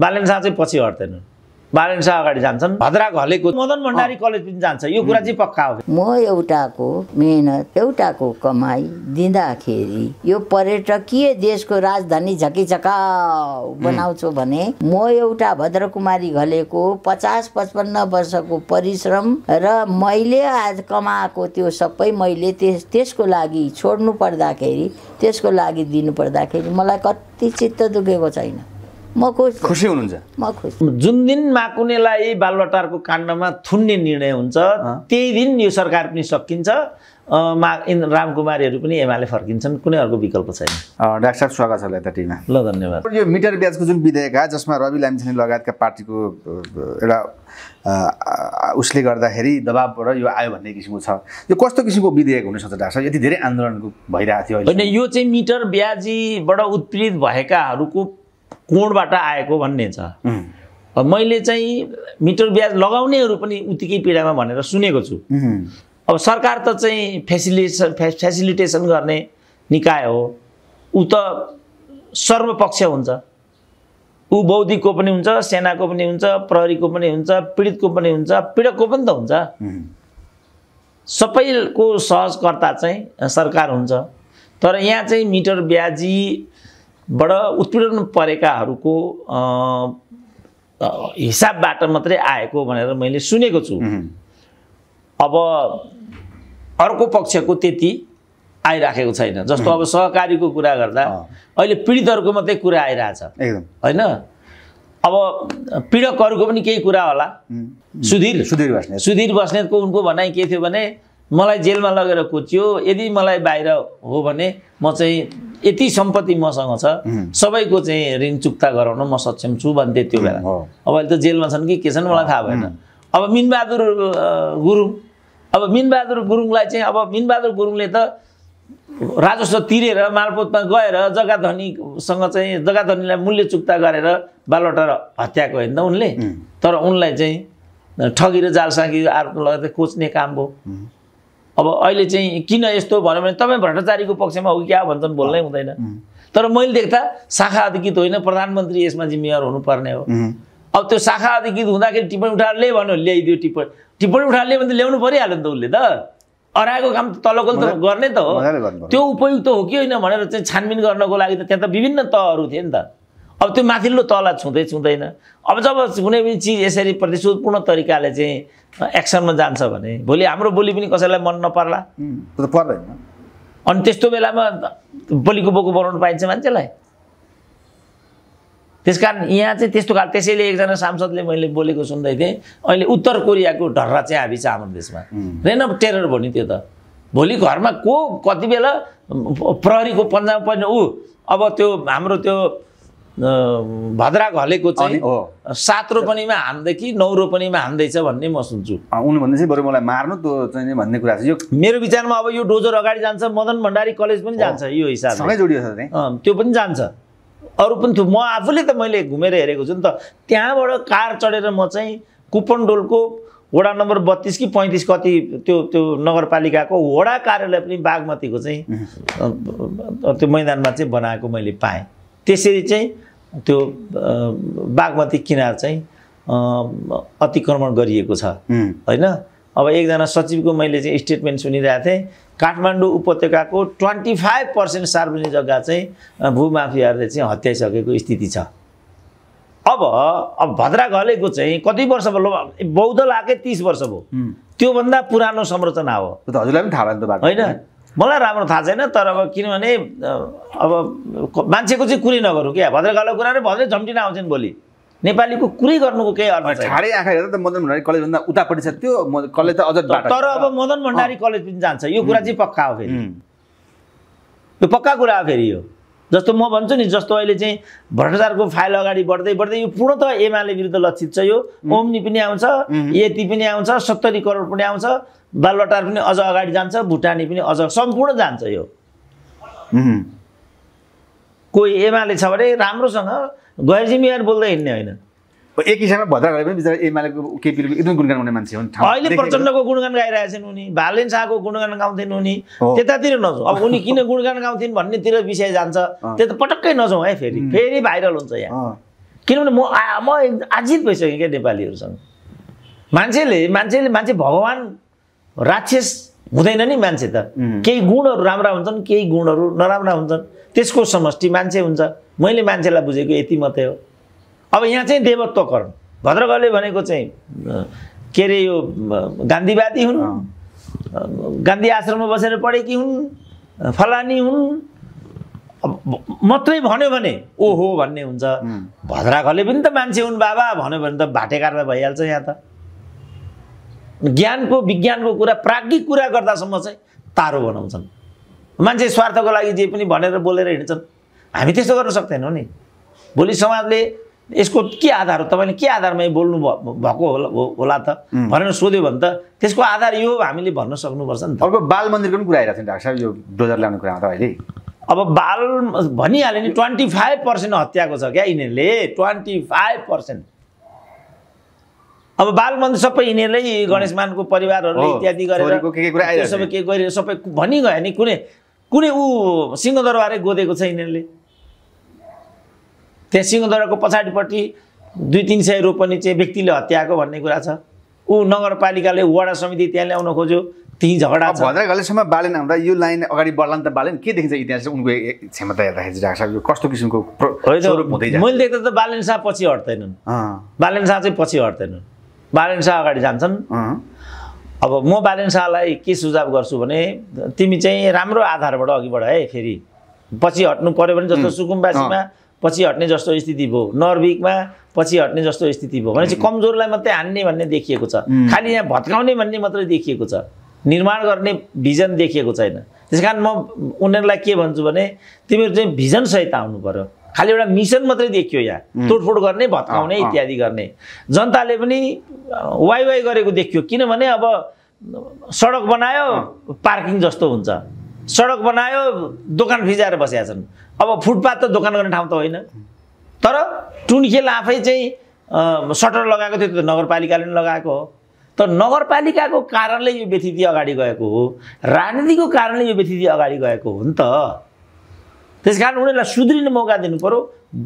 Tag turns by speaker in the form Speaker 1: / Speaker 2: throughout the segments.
Speaker 1: बालन शाह चाहिँ पछि हट्दैनन् बालन शाह अगाडि जान्छन् भद्रा घलेको मदन भण्डारी कलेज पनि जान्छ यो कुरा चाहिँ पक्का हो म एउटाको मेहनत एउटाको कमाई दिँदाखेरि यो पर्यटकीय देशको राजधानी झकिझका बनाउँछु भने म एउटा भद्रकुमारी घलेको पचास पचपन्न वर्षको परिश्रम र मैले आज कमाएको त्यो सबै मैले त्यस त्यसको लागि छोड्नु पर्दाखेरि त्यसको लागि दिनु पर्दाखेरि मलाई कति चित्त दुखेको छैन म खुसी खुसी हुनुहुन्छ म जुन दिन माकुनेलाई बालवाटारको काण्डमा थुन्ने निर्णय हुन्छ त्यही दिन यो सरकार पनि सकिन्छ मा रामकुमारीहरू पनि एमाले फर्किन्छन् कुनै अर्को विकल्प छैन डाक्टर साहब स्वागत छ यता टिममा ल धन्यवाद
Speaker 2: यो मिटर ब्याजको जुन विधेयक आयो जसमा रवि लामिछाने लगायतका पार्टीको एउटा उसले गर्दाखेरि दबाबबाट यो आयो भन्ने किसिमको छ यो कस्तो किसिमको विधेयक हुनसक्छ डाक्टर साहब यति धेरै आन्दोलनको भइरहेको थियो
Speaker 1: होइन यो चाहिँ मिटर ब्याजीबाट उत्पीडित भएकाहरूको कोणबाट आएको भन्ने छ मैले चाहिँ मिटर ब्याज लगाउनेहरू पनि उत्तिकै पीडामा भनेर सुनेको छु अब सरकार त चाहिँ फेसिलिटेसन फे फेसिलिटेसन गर्ने निकाय हो ऊ त सर्वपक्ष हुन्छ ऊ बौद्धिकको पनि हुन्छ सेनाको पनि हुन्छ प्रहरीको पनि हुन्छ पीडितको पनि हुन्छ पीडकको पनि त हुन्छ सबैको सहजकर्ता चाहिँ सरकार हुन्छ तर यहाँ चाहिँ मिटर ब्याजी बाट उत्पीडन परेकाहरूको हिसाबबाट मात्रै आएको भनेर मैले सुनेको छु अब अर्को पक्षको त्यति आइराखेको छैन जस्तो अब सहकारीको कुरा गर्दा अहिले पीडितहरूको मात्रै कुरा आइरहेछ होइन अब पीडकहरूको पनि केही कुरा होला
Speaker 2: सुधीर सुधीर बस्नेत
Speaker 1: सुधीर बस्नेतको उनको भनाइ के थियो भने मलाई जेलमा लगेर कुच्यो यदि मलाई बाहिर हो भने म चाहिँ यति सम्पत्ति मसँग छ सबैको चाहिँ ऋण चुक्ता गराउन म सक्षम छु भन्थे त्यो बेला अब अहिले त जेलमा छन् कि के छन् मलाई थाहा भएन अब मिनबहादुर गुरुङ अब मिनबहादुर गुरुङलाई चाहिँ अब मिनबहादुर गुरुङले त राजस्व तिरेर मालपोतमा गएर जग्गा धनीसँग चाहिँ जग्गा धनीलाई मूल्य चुक्ता गरेर र हत्याएको होइन त उनले तर उनलाई चाहिँ ठगिएर जालसाकी आरोप लगाएर खोज्ने काम भयो अब अहिले चाहिँ किन यस्तो भन्यो भने तपाईँ भ्रष्टाचारीको पक्षमा हो कि क्या भन्छन् बोल्नै हुँदैन तर मैले देख्दा शाखा अधिकृत होइन प्रधानमन्त्री यसमा जिम्मेवार हुनुपर्ने हो अब त्यो शाखा अधिकृत हुँदाखेरि टिप्पणी उठाएर ल्याए भन्यो ल्याइदियो टिप्पणी टिप्पणी उठाएर ल्यायो भने त ल्याउनु परिहाल्यो नि त उसले त अराएको काम त तलको त गर्ने त हो त्यो उपयुक्त हो कि होइन भनेर चाहिँ छानबिन गर्नको लागि त त्यहाँ त विभिन्न तहहरू थिए नि त अब त्यो माथिल्लो तल छुँदै छुँदैन अब जब कुनै पनि चिज यसरी प्रतिशोधपूर्ण तरिकाले चाहिँ एक्सनमा जान्छ भने भोलि हाम्रो बोली पनि कसैलाई मन नपर्ला पर्दैन अनि त्यस्तो बेलामा बोलीको बोको बनाउनु पाइन्छ मान्छेलाई त्यस कारण यहाँ चाहिँ त्यस्तो खाल त्यसैले एकजना सांसदले मैले बोलेको सुन्दै थिएँ अहिले उत्तर कोरियाको ढर्रा चाहिँ हाबी छ हाम्रो देशमा रेन अफ टेरर भन्यो त्यो त भोलि घरमा को कति बेला प्रहरीको पन्जामा पर्ने ऊ अब त्यो हाम्रो त्यो भद्रा घलेको चाहिँ सात रोपनीमा कि नौ रोपनीमा हान्दैछ भन्ने म सुन्छु उनी भन्दै चाहिँ बरु मलाई मार्नु त्यो चाहिँ भन्ने कुरा छ यो मेरो विचारमा अब यो डोजर अगाडि जान्छ मदन भण्डारी कलेज पनि जान्छ यो हिसाबले जोडियो त्यो पनि जान्छ अरू पनि थियो म आफूले त मैले घुमेर हेरेको छु नि त त्यहाँबाट कार चढेर म चाहिँ कुपन डोलको वडा नम्बर बत्तिस कि पैँतिस कति त्यो त्यो नगरपालिकाको वडा कार्यालय पनि बागमतीको चाहिँ त्यो मैदानमा चाहिँ बनाएको मैले पाएँ त्यसरी चाहिँ त्यो बागमती किनार चाहिँ अतिक्रमण गरिएको छ होइन अब एकजना सचिवको मैले चाहिँ स्टेटमेन्ट सुनिरहेको थिएँ काठमाडौँ उपत्यकाको ट्वेन्टी फाइभ पर्सेन्ट सार्वजनिक जग्गा चाहिँ भूमाफियाहरूले चाहिँ हत्याइसकेको स्थिति छ अब अब भद्रा घलेको चाहिँ कति वर्ष भयो बौद्ध लागे तिस वर्ष भयो त्योभन्दा पुरानो संरचना हो हजुरलाई पनि थाहा भयो होइन मलाई राम्रो थाहा छैन तर अब किनभने अब मान्छेको चाहिँ कुरै नगरौँ क्या भद्रकालो कुरा र भद्रै झम्टिन आउँछन् भोलि नेपालीको कुरै गर्नुको केही अर्थ छाडे आँखा हेर्दा त मदन भण्डारी कलेजभन्दा उतापट्टि छ त्यो कलेज त अझ तर अब मदन भण्डारी कलेज पनि जान्छ यो कुरा चाहिँ पक्का हो फेरि यो पक्का कुरा हो फेरि यो जस्तो म भन्छु नि जस्तो अहिले चाहिँ भ्रष्टाचारको फाइल अगाडि बढ्दै बढ्दै यो पूर्णत एमाले विरुद्ध लक्षित छ यो ओम्नी पनि आउँछ यति पनि आउँछ सत्तरी करोड पनि आउँछ बालवाटार पनि अझ अगाडि जान्छ भुटानी पनि अझ सम्पूर्ण जान्छ यो कोही एमाले छ भने राम्रोसँग गैर जिम्मेवार बोल्दै हिँड्ने
Speaker 2: होइन एक हिसाबमा भद्रा गरे पनि बिचरा एमालेको केपीको एकदम गुणगान गर्ने मान्छे हो नि अहिले प्रचण्डको
Speaker 1: गुणगान गाइरहेछन् उनी भालेन शाहको गुणगान गाउँथिन् उनी त्यतातिर नजाउँ अब उनी किन गुणगान गाउँथिन् भन्नेतिर विषय जान्छ त्यो त पटक्कै नजाउँ है फेरि फेरि भाइरल हुन्छ यहाँ किनभने म म आजित भइसकेँ क्या नेपालीहरूसँग मान्छेले मान्छेले मान्छे भगवान् राक्षस हुँदैन नि मान्छे त केही गुणहरू राम्रा हुन्छन् केही गुणहरू नराम्रा हुन्छन् त्यसको समष्टि मान्छे हुन्छ मैले मान्छेलाई बुझेको यति मात्रै हो अब यहाँ चाहिँ देवत्वकरण भद्रकले भनेको चाहिँ के अरे यो गान्धीवादी हुन् गान्धी आश्रममा बसेर पढेकी हुन् फलानी हुन् मात्रै भन्यो भने ओहो भन्ने हुन्छ भद्राकले पनि त मान्छे हुन् बाबा भन्यो भने त भाटेकार भइहाल्छ यहाँ त ज्ञानको विज्ञानको कुरा प्राज्ञिक कुरा गर्दासम्म चाहिँ तारो बनाउँछन् मान्छे स्वार्थको लागि जे पनि भनेर बोलेर हिँड्छन् हामी त्यस्तो गर्न सक्दैनौँ नि भोलि समाजले यसको के आधार हो तपाईँले के आधारमा बोल्नु भएको होला होला त भनेर सोध्यो भने त त्यसको आधार यो हामीले भन्न सक्नुपर्छ नि त अर्को बाल मन्दिरको पनि कुरा आइरहेको छ डाक्टर साहब यो डोजर ल्याउने कुरा त अहिले अब बाल भनिहाल्यो नि ट्वेन्टी फाइभ पर्सेन्ट हत्याको छ क्या यिनीहरूले ट्वेन्टी फाइभ पर्सेन्ट अब बाल मन्दिर सबै यिनीहरूले गणेशमानको परिवारहरूले इत्यादि गरेर सबै के गरेर सबै गयो नि कुनै कुनै ऊ सिंहदरबारै गोदेको छ यिनीहरूले त्यहाँ सिंहदरको पछाडिपट्टि दुई तिन सय रोपनी चाहिँ व्यक्तिले हत्याएको भन्ने कुरा छ ऊ नगरपालिकाले वडा समिति त्यहाँ ल्याउन खोज्यो त्यहीँ झगडा भद्राई घलेसम्म बालेन हुँदा यो लाइन अगाडि बढ्ला नि त बालेन के देखिन्छ इतिहास उनको क्षमता हेर्दाखेरि डाक्टर कस्तो किसिमको मैले देख्दा त बालेन शाह पछि हट्दैनन् बालेन शाह चाहिँ पछि हट्दैनन् बालेन शाह अगाडि जान्छन् अब म बालेन शाहलाई के सुझाव गर्छु भने तिमी चाहिँ राम्रो आधारबाट अघि बढ है फेरि पछि हट्नु पऱ्यो भने जस्तो सुकुम्बासीमा पछि हट्ने जस्तो स्थिति भयो नर्विकमा पछि हट्ने जस्तो स्थिति भयो भनेपछि कमजोरलाई मात्रै हान्ने भन्ने देखिएको छ खालि यहाँ भत्काउने भन्ने मात्रै देखिएको छ निर्माण गर्ने भिजन देखिएको छैन त्यस कारण म उनीहरूलाई के भन्छु भने तिमीहरू चाहिँ भिजनसहित आउनु पऱ्यो खालि एउटा मिसन मात्रै देखियो यहाँ तोडफोड गर्ने भत्काउने इत्यादि गर्ने जनताले पनि वाइवाई गरेको देखियो किनभने अब सडक बनायो पार्किङ जस्तो हुन्छ सडक बनायो दोकान फिजाएर बसेका छन् अब फुटपाथ त दोकान गर्ने ठाउँ त होइन तर टुनखेल आफै चाहिँ सटर लगाएको थियो त नगरपालिकाले नै लगाएको हो तर नगरपालिकाको कारणले यो व्यथिति अगाडि गएको हो राजनीतिको कारणले यो व्यथिति अगाडि गएको हो नि त त्यस कारण उनीहरूलाई सुध्रिने मौका दिनु पऱ्यो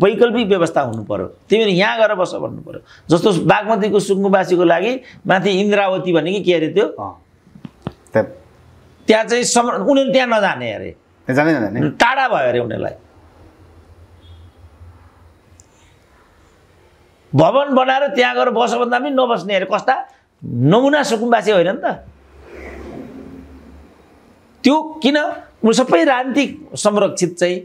Speaker 1: वैकल्पिक व्यवस्था हुनु पऱ्यो त्यही यहाँ गएर बस भन्नु पऱ्यो जस्तो बागमतीको सुकुम्बासीको लागि माथि इन्द्रावती भने कि के अरे त्यो त्यहाँ चाहिँ सम उनीहरू त्यहाँ नजाने अरे जाने नजाने टाढा भयो अरे उनीहरूलाई भवन बनाएर त्यहाँ गएर बस भन्दा पनि नबस्ने अरे कस्ता नमुना सुकुम्बासी होइन नि त त्यो किन उनीहरू सबै राजनीतिक संरक्षित चाहिँ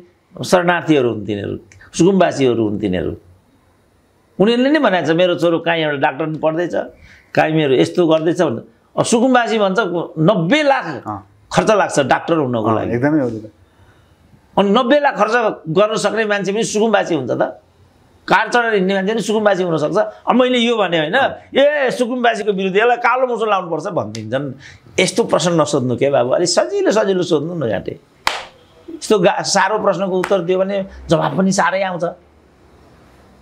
Speaker 1: शरणार्थीहरू हुन् तिनीहरू सुकुम्बासीहरू हुन् तिनीहरू उनीहरूले नै भनेको छ मेरो छोरो काहीँ एउटा डाक्टर पढ्दैछ काहीँ मेरो यस्तो गर्दैछ भन्दा सुकुम्बासी भन्छ नब्बे लाख खर्च लाग्छ डाक्टर हुनको लागि एकदमै अनि नब्बे लाख खर्च गर्न सक्ने मान्छे पनि सुकुम्बासी हुन्छ त कार चढेर हिँड्ने मान्छे पनि सुकुम्बासी हुनसक्छ अब मैले यो भने होइन ए सुकुम्बासीको विरुद्ध यसलाई कालो मुसो लाउनुपर्छ भनिदिन्छन् यस्तो प्रश्न नसोध्नु के बाबु अलिक सजिलो सजिलो सोध्नु न घाँटे यस्तो गा साह्रो प्रश्नको उत्तर दियो भने जवाब पनि साह्रै आउँछ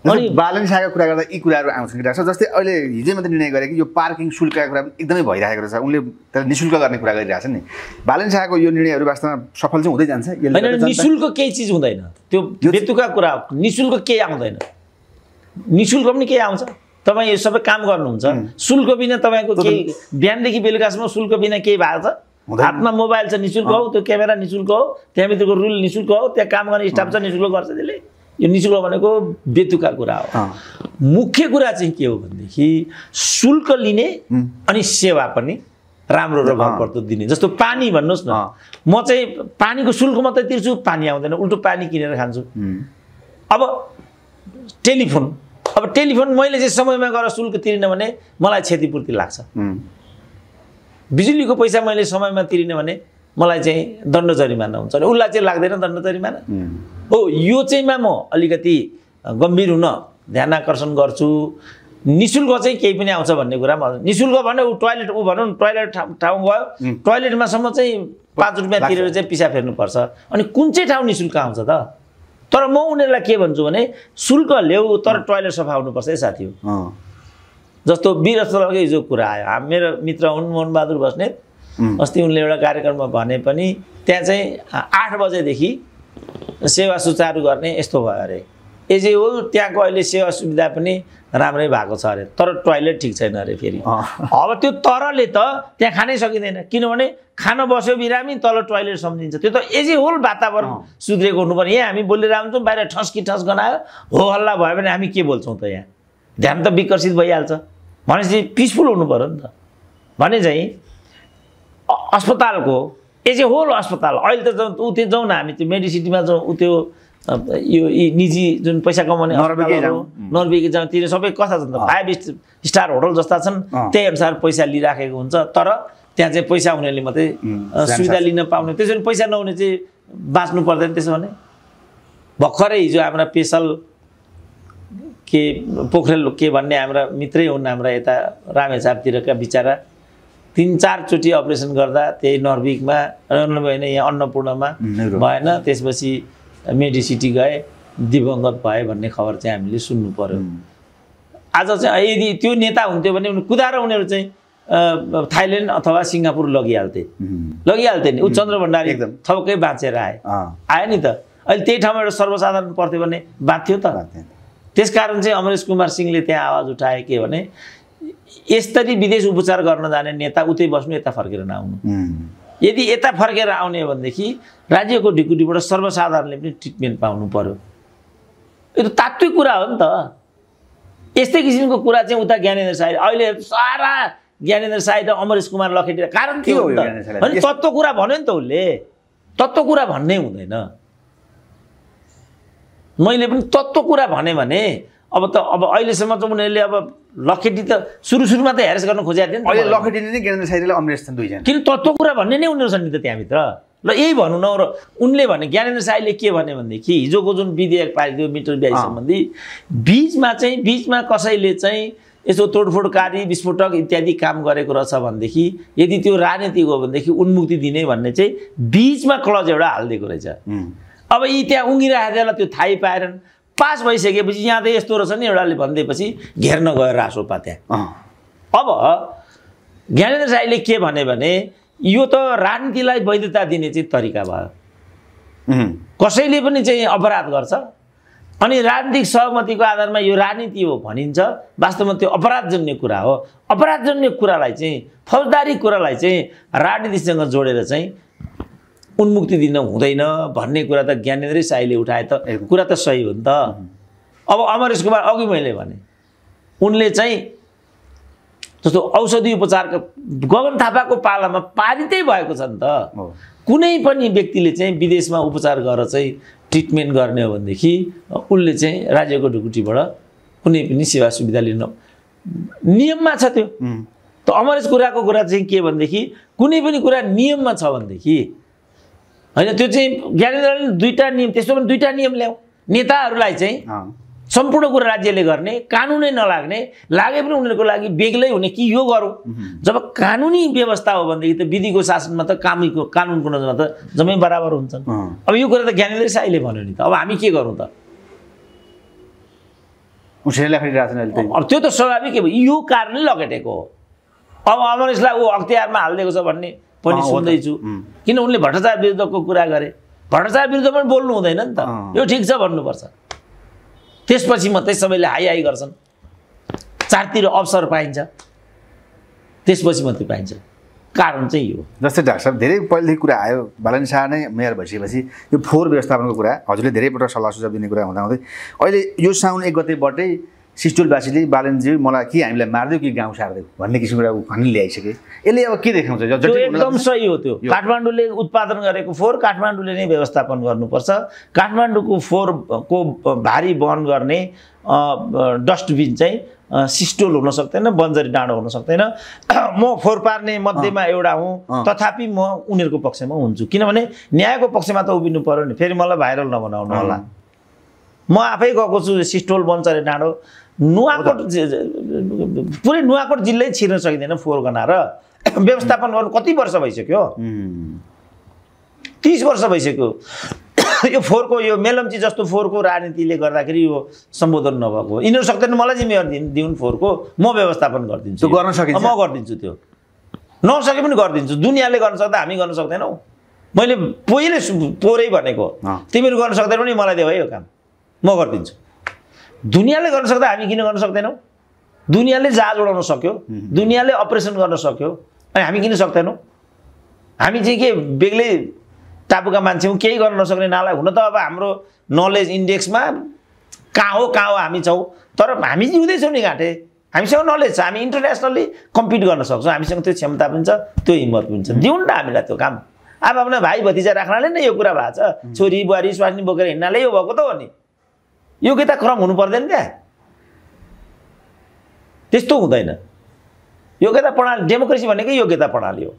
Speaker 1: अनि बालन कुरा
Speaker 2: गर्दा यी कुराहरू आउँछन् कि डाक्टर जस्तै अहिले हिजै मात्रै निर्णय गरे कि यो पार्किङ शुल्कका कुरा पनि एकदमै भइरहेको रहेछ उनले त्यसलाई निशुल्क गर्ने कुरा गरिरहेछ नि बालन शाहको यो निर्णयहरू वास्तवमा सफल चाहिँ हुँदै जान्छ निशुल्क
Speaker 1: केही चिज हुँदैन त्यो बेतुका कुरा निशुल्क केही आउँदैन निशुल्क पनि केही आउँछ तपाईँ यो सबै काम गर्नुहुन्छ शुल्क बिना तपाईँको केही बिहानदेखि बेलुकासम्म शुल्क बिना केही भएको छ हातमा मोबाइल छ निशुल्क हो त्यो क्यामेरा निशुल्क हो त्यहाँभित्रको रुल निशुल्क हो त्यहाँ काम गर्ने स्टाफ छ निशुल्क गर्छ त्यसले यो निशुल्क भनेको बेतुका कुरा हो मुख्य कुरा चाहिँ के हो भनेदेखि शुल्क लिने अनि सेवा पनि राम्रो र भरपर्दो दिने जस्तो पानी भन्नुहोस् न म चाहिँ पानीको शुल्क मात्रै तिर्छु पानी आउँदैन उल्टो पानी किनेर खान्छु अब टेलिफोन अब टेलिफोन मैले चाहिँ समयमा गएर शुल्क तिरिनँ भने मलाई क्षतिपूर्ति लाग्छ बिजुलीको पैसा मैले समयमा तिरिनँ भने मलाई चाहिँ दण्ड जरिमाना हुन्छ भने उसलाई चाहिँ लाग्दैन दण्ड जरिमाना हो यो चाहिँमा म अलिकति गम्भीर हुन ध्यान आकर्षण गर्छु नि शुल्क चाहिँ केही पनि आउँछ भन्ने कुरामा नि शुल्क भन्यो ऊ टोयलेट ऊ भनौँ न टोयलेट ठाउँ गयो टोयलेटमासम्म चाहिँ पाँच रुपियाँ तिरेर चाहिँ पिसा फेर्नुपर्छ अनि कुन चाहिँ ठाउँ नि शुल्क आउँछ त तर म उनीहरूलाई के भन्छु भने शुल्क ल्याऊ तर टोयलेट सफा हुनुपर्छ है साथी हो जस्तो वीर अस्पतालको हिजो कुरा आयो मेरो मित्र हुन् मोहनबहादुर बस्नेत अस्ति उनले एउटा कार्यक्रममा भने पनि त्यहाँ चाहिँ आठ बजेदेखि सेवा सुचारू गर्ने यस्तो भयो अरे एजे होल त्यहाँको अहिले सेवा सुविधा पनि राम्रै भएको छ अरे तर टोइलेट ठिक छैन अरे फेरि अब त्यो तरले त त्यहाँ खानै सकिँदैन किनभने खान बस्यो बिरामी तल टोयलेट सम्झिन्छ त्यो त एजे होल वातावरण सुध्रेको हुनुपर्ने यहाँ हामी बोलेर आउँछौँ बाहिर ठस्की ठस गनायो हो हल्ला भयो भने हामी के बोल्छौँ त यहाँ ध्यान त विकसित भइहाल्छ भनेपछि पिसफुल हुनु पऱ्यो नि त भने चाहिँ अस्पतालको एज ए होल अस्पताल अहिले त जाउँ ऊ त्यो जाउँ न हामी त्यो मेडिसिटीमा जाउँ ऊ त्यो यो यी निजी जुन पैसा कमाउने नर्वेको जाउँ तिनीहरू सबै कस्ता छन् त फाइभ स्टार होटल जस्ता छन् त्यही अनुसार पैसा लिइराखेको हुन्छ तर त्यहाँ चाहिँ पैसा हुनेले मात्रै सुविधा लिन पाउने त्यसरी पैसा नहुने चाहिँ बाँच्नु पर्दैन त्यसो भने भर्खरै हिजो हाम्रा पेसल के पोखरेल के भन्ने हाम्रा मित्रै हुन् हाम्रा यता रामेछापतिरका बिचरा तिन चारचोटि अपरेसन गर्दा त्यही नर्भिकमा होइन यहाँ अन्नपूर्णमा भएन त्यसपछि मेडिसिटी गए दिवङ्गत भए भन्ने खबर चाहिँ हामीले सुन्नु पऱ्यो आज चाहिँ यदि त्यो नेता हुन्थ्यो भने कुदाएर उनीहरू चाहिँ थाइल्यान्ड अथवा सिङ्गापुर लगिहाल्थे लगिहाल्थे नि ऊ चन्द्र भण्डारी एकदम थपक्कै बाँचेर आए आयो नि त अहिले त्यही ठाउँमा एउटा सर्वसाधारण पर्थ्यो भने बाँच्थ्यो त त्यसकारण चाहिँ अमरेश कुमार सिंहले त्यहाँ आवाज उठाए के भने यसरी विदेश उपचार गर्न जाने नेता उतै बस्नु यता फर्केर नआउनु यदि यता फर्केर आउने हो भनेदेखि राज्यको ढिकुटीबाट सर्वसाधारणले पनि ट्रिटमेन्ट पाउनु पर्यो यो त तात्विक कुरा हो नि त यस्तै किसिमको कुरा चाहिँ उता ज्ञानेन्द्र साई अहिले सारा ज्ञानेन्द्र साई र अमरेश कुमार लखेटी कारण के हो भने तत्त्व कुरा भन्यो नि त उसले तत्त्व कुरा भन्नै हुँदैन मैले पनि तत्त्व कुरा भने अब त अब अहिलेसम्म त उनीहरूले अब लखेटी त सुरु सुरुमा त हेरेस गर्न खोजेको थियो नि अहिले नै ज्ञानेन्द्र साइतीलाई अमरेस छन् दुईजना किन तत्त्व कुरा भन्ने नै उनीहरू छन् नि त त्यहाँभित्र र यही भनौँ न र उनले भने ज्ञानेन्द्र साईले के भने भनेदेखि हिजोको जुन विधेयक पारिदियो मिटर ब्याज सम्बन्धी बिचमा चाहिँ बिचमा कसैले चाहिँ यसो तोडफोडकारी विस्फोटक इत्यादि काम गरेको रहेछ भनेदेखि यदि त्यो राजनीतिक हो भनेदेखि उन्मुक्ति दिने भन्ने चाहिँ बिचमा क्लज एउटा हालिदिएको रहेछ अब यी त्यहाँ उङ्गिरहेको थियो त्यो थाहै पाएनन् पास भइसकेपछि यहाँ त यस्तो रहेछ नि एउटाले भनिदिएपछि घेर्न गयो रासोपा पात्या अब ज्ञानेन्द्र साईले के भन्यो भने यो त राजनीतिलाई वैधता दिने चाहिँ तरिका भयो कसैले पनि चाहिँ अपराध गर्छ अनि राजनीतिक सहमतिको आधारमा यो राजनीति हो भनिन्छ वास्तवमा त्यो अपराधजन्य कुरा हो अपराधजन्य कुरालाई चाहिँ फौजदारी कुरालाई चाहिँ राजनीतिसँग जोडेर चाहिँ उन्मुक्ति दिन हुँदैन भन्ने कुरा त ज्ञानेन्द्र साईले उठाए त कुरा त सही हो नि त अब अमरेश कुमार अघि मैले भने उनले चाहिँ जस्तो औषधि उपचारको गगन थापाको पालामा पारितै भएको छ नि त कुनै पनि व्यक्तिले चाहिँ विदेशमा उपचार गरेर चाहिँ ट्रिटमेन्ट गर्ने हो भनेदेखि उसले चाहिँ राज्यको ढुकुटीबाट कुनै पनि सेवा सुविधा लिन नियममा छ त्यो त अमरेश कुराको कुरा चाहिँ के भनेदेखि कुनै पनि कुरा नियममा छ भनेदेखि होइन त्यो चाहिँ ज्ञानेन्द्रले दुईवटा नियम त्यसो भने दुईवटा नियम ल्याऊ नेताहरूलाई चाहिँ सम्पूर्ण कुरो राज्यले गर्ने कानुनै नलाग्ने लागे पनि उनीहरूको लागि बेग्लै हुने कि यो गरौँ जब कानुनी व्यवस्था हो भनेदेखि त विधिको शासनमा त कामीको कानुनको नजरमा त जम्मै बराबर हुन्छन् अब यो कुरा त ज्ञानेन्द्र साईले भन्यो नि त अब हामी के गरौँ त अब त्यो त स्वाभाविक यो कारणले लगेटेको हो अब अमरेशलाई ऊ अख्तियारमा हालिदिएको छ भन्ने पनि सुन्दैछु किन उनले भट्टाचार विरुद्धको कुरा गरे भट्टाचार विरुद्ध पनि बोल्नु हुँदैन नि त यो ठिक छ भन्नुपर्छ त्यसपछि मात्रै सबैले हाई हाई गर्छन् चारतिर अवसर पाइन्छ त्यसपछि मात्रै पाइन्छ
Speaker 2: कारण चाहिँ यो जस्तै डाक्टर साहब धेरै पहिलेदेखि कुरा आयो बालन शाह नै मेयर भइसकेपछि यो फोहोर व्यवस्थापनको कुरा हजुरले धेरैपल्ट सल्लाह सुझाव दिने कुरा हुँदा हुँदै अहिले यो साउन एक गतेबाटै सिस्टोलवासीले बालनजी मलाई के हामीलाई मारिदियो कि गाउँ सार्दै भन्ने किसिमको अब खनि ल्याइसके यसले अब के देखाउँछ एकदम सही
Speaker 1: हो त्यो काठमाडौँले उत्पादन गरेको फोहोर काठमाडौँले नै व्यवस्थापन गर्नुपर्छ काठमाडौँको फोहोरको भारी वहन गर्ने डस्टबिन चाहिँ सिस्टोल हुन सक्दैन बन्जरी डाँडो हुन सक्दैन म फोहोर पार्ने मध्येमा एउटा हुँ तथापि म उनीहरूको पक्षमा हुन्छु किनभने न्यायको पक्षमा त उभिनु पऱ्यो नि फेरि मलाई भाइरल नबनाउनु होला म आफै गएको छु सिस्टोल बन्चरे डाँडो नुवाकोट पुरै नुवाकोट जिल्लै छिर्न सकिँदैन फोहोर गनाएर व्यवस्थापन गर्नु कति वर्ष भइसक्यो तिस वर्ष भइसक्यो यो फोहोरको यो मेलम्ची जस्तो फोहोरको राजनीतिले गर्दाखेरि यो सम्बोधन नभएको यिनीहरू सक्दैन मलाई जिम्मेवारी दिउन् फोहोरको म व्यवस्थापन गरिदिन्छु गर्न सकिन्छ म गरिदिन्छु त्यो नसके पनि गरिदिन्छु दुनियाँले गर्न सक्दा हामी गर्न सक्दैनौँ मैले पहिले पोहोरै भनेको तिमीहरू गर्न सक्दैन भने मलाई देऊ है यो काम म गरिदिन्छु दुनियाँले गर्न सक्दा हामी किन गर्न सक्दैनौँ दुनियाँले जहाज उडाउन सक्यो दुनियाँले अपरेसन गर्न सक्यो अनि हामी किन सक्दैनौँ हामी चाहिँ के बेग्लै टापुका मान्छे हौँ केही गर्न नसक्ने नाला हुन त अब हाम्रो नलेज इन्डेक्समा कहाँ हो कहाँ हो हामी छौँ तर हामी जिउँदैछौँ नि घाँटे हामीसँग नलेज छ हामी इन्टरनेसनल्ली कम्पिट गर्न सक्छौँ हामीसँग त्यो क्षमता पनि छ त्यो हिम्मत पनि छ दिउँ न हामीलाई त्यो काम अब आफ्नो भाइ भतिजा राख्नाले नै यो कुरा भएको छ छोरी बुहारी स्वास्नी बोकेर हिँड्नाले यो भएको त हो नि योग्यता क्रम हुनु पर्दैन क्या त्यस्तो हुँदैन योग्यता प्रणाली डेमोक्रेसी भनेकै योग्यता प्रणाली हो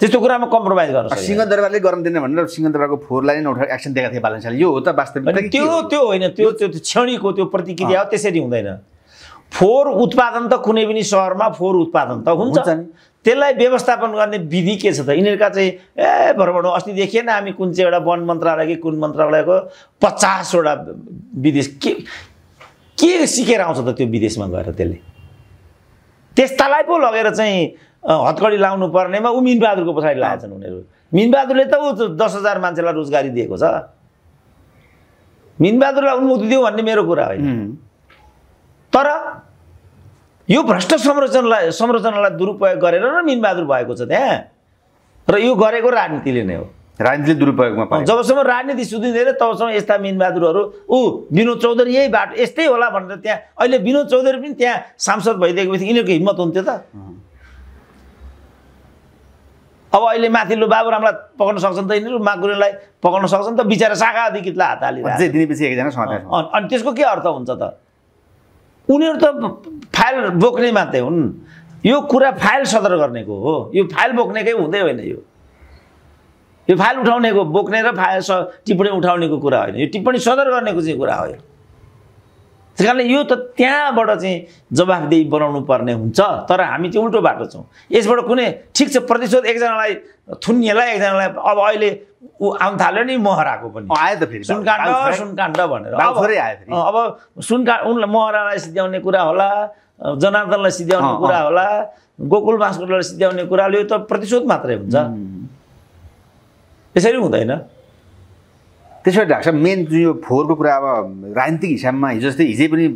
Speaker 1: त्यस्तो कुरामा कम्प्रोमाइज
Speaker 2: गर्नु सिंहदरबारले गर्न दिने भनेर सिंहदरबारको फोहोरलाई नै उठाएर एक्सन दिएको थियो
Speaker 1: बालनसाले यो हो त वास्तविक त्यो त्यो होइन त्यो त्यो क्षणीको त्यो प्रतिक्रिया हो त्यसरी हुँदैन फोहोर उत्पादन त कुनै पनि सहरमा फोहोर उत्पादन त हुन्छ नि त्यसलाई व्यवस्थापन गर्ने विधि के छ त यिनीहरूका चाहिँ ए भरबाट अस्ति देखिएन हामी कुन चाहिँ एउटा वन मन्त्रालय कि कुन मन्त्रालयको पचासवटा विदेश के के सिकेर आउँछ त त्यो विदेशमा गएर त्यसले त्यस्तालाई पो लगेर चाहिँ हत्कडी लाउनु पर्नेमा ऊ मिनबहादुरको पछाडि लाएछन् उनीहरू मिनबहादुरले त ऊ दस हजार मान्छेलाई रोजगारी दिएको छ मिनबहादुरलाई उन्मुक्ति दियो भन्ने मेरो कुरा होइन तर यो भ्रष्ट संरचनालाई संरचनालाई दुरुपयोग गरेर नै मिनबहादुर भएको छ त्यहाँ र यो गरेको राजनीतिले नै हो राजनीतिले दुरुपयोगमा जबसम्म राजनीति सुधिँदैन तबसम्म यस्ता मिनबहादुरहरू ऊ विनोद चौधरी यही बाटो यस्तै होला भनेर त्यहाँ अहिले विनोद चौधरी पनि त्यहाँ सांसद भइदिएको थियो यिनीहरूको हिम्मत हुन्थ्यो त अब अहिले माथिल्लो बाबुरामलाई पकाउन सक्छन् त यिनीहरू माकुरेलाई पकाउन सक्छन् त बिचरा शाखा अधिकृतलाई हात हालिरहेको अनि त्यसको के अर्थ हुन्छ त उनीहरू त फाइल बोक्ने मात्रै हुन् यो कुरा फाइल सदर गर्नेको हो यो फाइल बोक्नेकै हुँदै होइन यो यो फाइल उठाउनेको बोक्ने र फाइल टिप्पणी उठाउनेको कुरा होइन यो टिप्पणी सदर गर्नेको चाहिँ कुरा हो यो त्यस कारणले यो त त्यहाँबाट चाहिँ जवाफदेही बनाउनु पर्ने हुन्छ तर हामी चाहिँ उल्टो बाटो छौँ यसबाट कुनै ठिक छ प्रतिशोध एकजनालाई थुन्नेला एकजनालाई अब अहिले ऊ आउनु थाल्यो नि महराको पनि आयो त फेरि सुनकाण्ड सुनकाण्ड भनेर अब सुनका उनलाई महरालाई सिध्याउने कुरा होला जनार्दनलाई सिध्याउने कुरा होला गोकुल भास्करलाई सिध्याउने कुराले यो त प्रतिशोध मात्रै हुन्छ यसरी हुँदैन त्यसो
Speaker 2: भए ढाक्सा मेन यो फोहोरको कुरा अब राजनीतिक हिसाबमा हिजो जस्तै हिजै पनि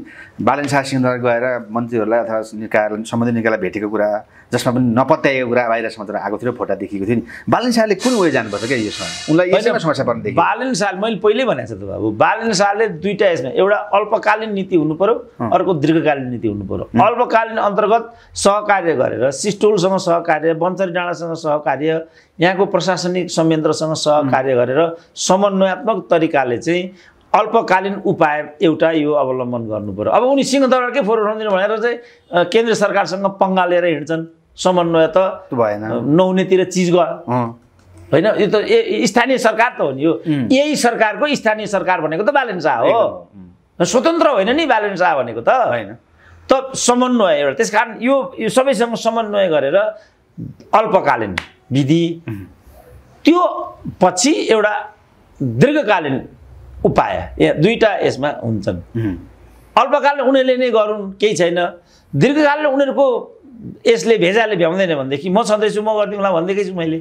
Speaker 2: बालन शाह सिंह गएर मन्त्रीहरूलाई अथवा निकायलाई सम्बन्धित निकायलाई भेटेको कुरा जसमा पनि नपत्याएको कुरा बाहिर समाचार आएको
Speaker 1: थियो फोटा देखिएको थियो नि बालन शाहले कुन उयो जानुपर्छ क्या यसमा उनलाई यसैमा समस्या पर्ने बालन शाह मैले पहिल्यै भनेको छु त बाबु बालन शाहले दुईवटा यसमा एउटा अल्पकालीन नीति हुनु पऱ्यो अर्को दीर्घकालीन नीति हुनु पऱ्यो अल्पकालीन अन्तर्गत सहकार्य गरेर सिस्टोलसँग सहकार्य बन्सरी डाँडासँग सहकार्य यहाँको प्रशासनिक संयन्त्रसँग सहकार्य गरेर समन्वयात्मक तरिकाले चाहिँ अल्पकालीन उपाय एउटा यो अवलम्बन गर्नु पऱ्यो अब उनी सिंहदरबारकै फोहोर उठाउदिनु भनेर चाहिँ केन्द्र सरकारसँग पङ्गा लिएर हिँड्छन् समन्वय त भएन नहुनेतिर चिज गयो होइन यो त स्थानीय सरकार त हो नि यो यही सरकारको स्थानीय सरकार भनेको त ब्यालेन्सा हो स्वतन्त्र होइन नि ब्यालेन्सा भनेको त होइन त समन्वय एउटा त्यस कारण यो सबैसँग समन्वय गरेर अल्पकालीन विधि त्यो पछि एउटा दीर्घकालीन उपाय यहाँ दुईवटा यसमा हुन्छन् अल्पकालीन उनीहरूले नै गरून् केही छैन दीर्घकालीन उनीहरूको यसले भेजाले भ्याउँदैन भनेदेखि म छँदैछु म गरिदिउँला भनेदेखि छु मैले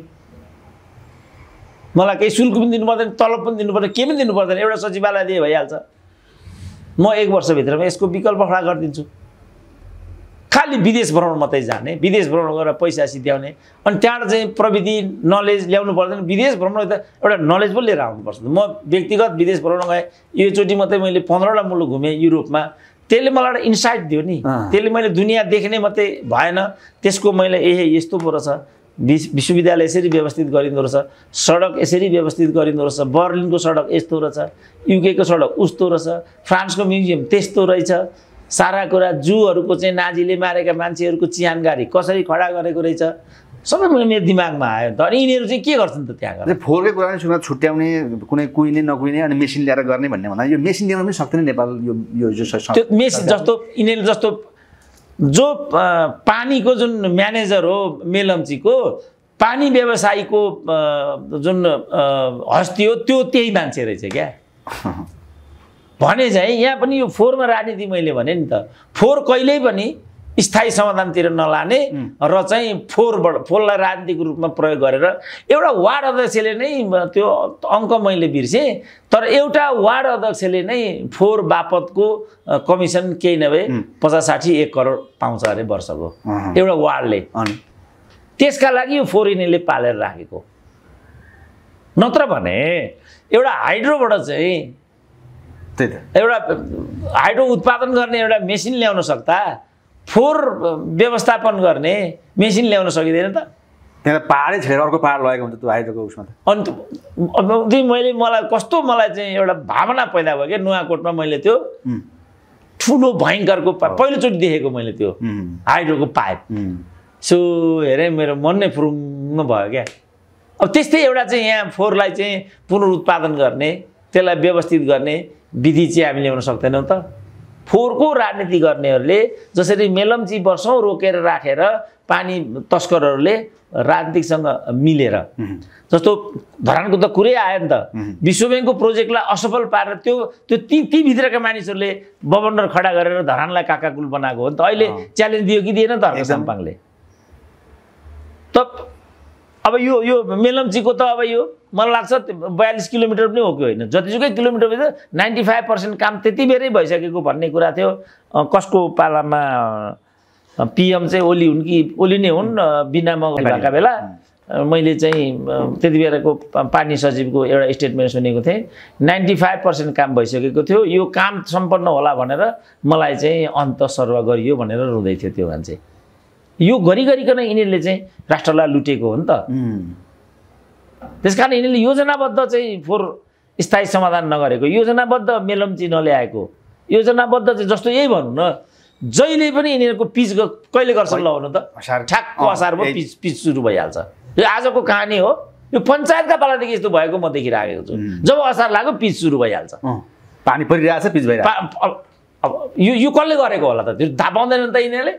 Speaker 1: मलाई केही शुल्क पनि दिनु पर्दैन तलब पनि दिनु पर्दैन के पनि दिनु पर्दैन एउटा सचिवालय दिए भइहाल्छ म एक वर्षभित्रमा यसको विकल्प खडा गरिदिन्छु खालि विदेश भ्रमण मात्रै जाने विदेश भ्रमण गरेर पैसा सिध्याउने अनि त्यहाँबाट चाहिँ प्रविधि नलेज ल्याउनु पर्दैन विदेश भ्रमण त एउटा नलेज पो लिएर आउनुपर्छ म व्यक्तिगत विदेश भ्रमण गएँ योचोटि मात्रै मैले पन्ध्रवटा मुलुक घुमेँ युरोपमा त्यसले मलाई एउटा इन्साइट दियो नि त्यसले मैले दुनियाँ देख्ने मात्रै भएन त्यसको मैले ए यस्तो पो रहेछ विश्वविद्यालय यसरी व्यवस्थित गरिँदो रहेछ सडक यसरी व्यवस्थित गरिँदो रहेछ बर्लिनको सडक यस्तो रहेछ युकेको सडक उस्तो रहेछ फ्रान्सको म्युजियम त्यस्तो रहेछ सारा कुरा जूहरूको चाहिँ नाजीले मारेका मान्छेहरूको गाडी कसरी खडा गरेको रहेछ सबै मैले मेरो दिमागमा आयो त अनि यिनीहरू चाहिँ के गर्छन् त त्यहाँ गएर
Speaker 2: फोहोरकै कुरा नै सुन छुट्याउने कुनै कुहिने नकुहिने अनि मेसिन ल्याएर गर्ने भन्ने भन्दा यो मेसिन ल्याउनु पनि सक्दैन नेपाल यो यो त्यो मेसिन जस्तो
Speaker 1: यिनीहरू जस्तो जो पानीको जुन म्यानेजर हो मेलम्चीको पानी व्यवसायीको जुन हस्ती हो त्यो त्यही मान्छे रहेछ क्या भने चाहिँ यहाँ पनि यो फोहोरमा राजनीति मैले भने नि त फोहोर कहिल्यै पनि स्थायी समाधानतिर नलाने र चाहिँ फोहोरबाट फोहोरलाई राजनीतिको रूपमा प्रयोग गरेर एउटा वार्ड अध्यक्षले नै त्यो अङ्क मैले बिर्सेँ तर एउटा वार्ड अध्यक्षले नै फोहोर बापतको कमिसन केही नभए पचास साठी एक करोड पाउँछ अरे वर्षको एउटा वार्डले अनि त्यसका लागि यो फोहोर यिनीहरूले पालेर राखेको नत्र भने एउटा हाइड्रोबाट चाहिँ एउटा हाइड्रो उत्पादन गर्ने एउटा मेसिन ल्याउन सक्दा फोहोर व्यवस्थापन गर्ने मेसिन ल्याउन सकिँदैन त त्यहाँ त पाहाडै छेडेर अर्को पाहाड लगेको हुन्छ त्यो हाइड्रोको उसमा त अन्त मैले मलाई कस्तो मलाई चाहिँ एउटा भावना पैदा भयो क्या नुवाकोटमा मैले त्यो ठुलो भयङ्करको पहिलोचोटि देखेको मैले त्यो हाइड्रोको पाइप सो हेरेँ मेरो मन नै फुरुङ्ग भयो क्या अब त्यस्तै एउटा चाहिँ यहाँ फोहोरलाई चाहिँ पुनरुत्पादन गर्ने त्यसलाई व्यवस्थित गर्ने विधि चाहिँ हामी ल्याउन सक्दैनौँ त फोहोरको राजनीति गर्नेहरूले जसरी मेलम्ची वर्षौँ रोकेर राखेर पानी तस्करहरूले राजनीतिसँग मिलेर जस्तो धरानको त कुरै आयो नि त विश्व ब्याङ्कको प्रोजेक्टलाई असफल पारेर त्यो त्यो ती भित्रका मानिसहरूले बबन्डर खडा गरेर धरानलाई काकाकुल बनाएको हो नि त अहिले च्यालेन्ज दियो कि दिएन त हर्क साम्पाङले त अब यो यो मेलम्चीको त अब यो मलाई लाग्छ बयालिस किलोमिटर पनि हो कि होइन जतिसुकै भयो नाइन्टी फाइभ पर्सेन्ट काम त्यति बेरै भइसकेको भन्ने कुरा थियो कसको पालामा पिएम चाहिँ ओली हुन् कि ओली नै हुन् बिना मगरी भएको बेला मैले चाहिँ त्यति बेलाको पानी सचिवको एउटा स्टेटमेन्ट सुनेको थिएँ नाइन्टी फाइभ पर्सेन्ट काम भइसकेको थियो यो काम सम्पन्न होला भनेर मलाई चाहिँ अन्त सर्व गरियो भनेर रुँदै थियो त्यो मान्छे यो गरी गरिकन यिनीहरूले चाहिँ राष्ट्रलाई लुटेको हो नि त त्यस कारण यिनीहरूले योजनाबद्ध चाहिँ फोहोर स्थायी समाधान नगरेको योजनाबद्ध मेलम्ची नल्याएको योजनाबद्ध चाहिँ जस्तो यही भनौँ न जहिले पनि यिनीहरूको पिच कहिले गर्छ ल त ठ्याक्क असार भयो पिच पिच सुरु भइहाल्छ यो आजको कहानी हो यो पञ्चायतका पालादेखि यस्तो भएको म देखिरहेको छु जब असार लाग्यो पिच सुरु भइहाल्छ पानी परिरहेछ पिच भइरहेको अब यो यो कसले गरेको होला त त्यो थाहा पाउँदैन नि त यिनीहरूले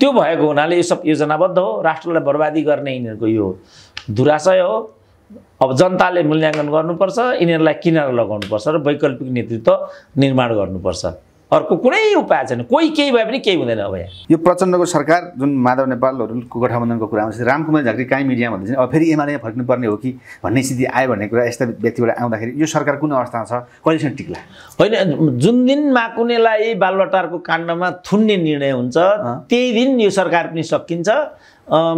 Speaker 1: त्यो भएको हुनाले यो सब योजनाबद्ध हो राष्ट्रलाई बर्बादी गर्ने यिनीहरूको यो दुराशय हो अब जनताले मूल्याङ्कन गर्नुपर्छ यिनीहरूलाई किनेर लगाउनुपर्छ र वैकल्पिक नेतृत्व निर्माण गर्नुपर्छ अर्को कुनै उपाय छैन कोही केही भए पनि केही हुँदैन अब यहाँ यो प्रचण्डको सरकार जुन माधव नेपालहरूको
Speaker 2: गठबन्धनको कुरा आउँछ रामकुमार झाँक्री काहीँ मिडिया भन्दैछ अब फेरि एमाले फर्किनुपर्ने हो कि भन्ने स्थिति आयो भन्ने कुरा यस्ता व्यक्तिबाट
Speaker 1: आउँदाखेरि यो सरकार कुन अवस्थामा छ कहिलेसम्म टिक्ला होइन जुन दिन माकुनेलाई बालवाटारको काण्डमा थुन्ने निर्णय हुन्छ त्यही दिन यो सरकार पनि सकिन्छ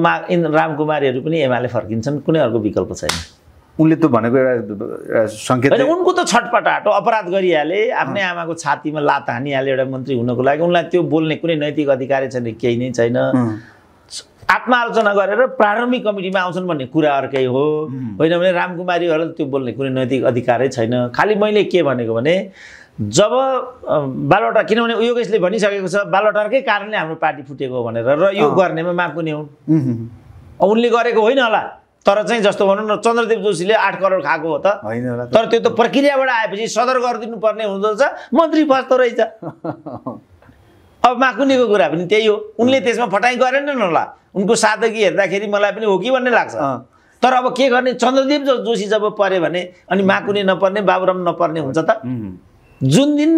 Speaker 1: मा रामकुमारीहरू पनि एमाले फर्किन्छन् कुनै अर्को विकल्प छैन
Speaker 2: उनले त भनेको एउटा सङ्केत उनको
Speaker 1: त छटपटाटो अपराध गरिहाले आफ्नै आमाको छातीमा लात हानिहाले एउटा मन्त्री हुनको लागि उनलाई त्यो बोल्ने कुनै नैतिक अधिकारै छैन केही नै छैन आत्मालोचना गरेर प्रारम्भिक कमिटीमा आउँछन् भन्ने कुरा अर्कै हो होइन भने रामकुमारीहरूलाई त्यो बोल्ने कुनै नैतिक अधिकारै छैन खालि मैले के भनेको भने जब बालवटा किनभने योगेशले भनिसकेको छ बालवाटाकै कारणले हाम्रो पार्टी फुटेको भनेर र यो गर्नेमा माकुने हुन् उनले गरेको होइन होला तर चाहिँ जस्तो भनौँ न चन्द्रदेव जोशीले आठ करोड खाएको हो त होइन तर त्यो त प्रक्रियाबाट आएपछि सदर गरिदिनु पर्ने हुँदो रहेछ मन्त्री फस्दो रहेछ अब माकुनीको कुरा पनि त्यही हो उनले त्यसमा फटाइ गरेनन् होला उनको साधकी हेर्दाखेरि मलाई पनि हो कि भन्ने लाग्छ तर अब के गर्ने चन्द्रदेव जोशी जब पऱ्यो भने अनि माकुनी नपर्ने बाबुराम नपर्ने हुन्छ त जुन दिन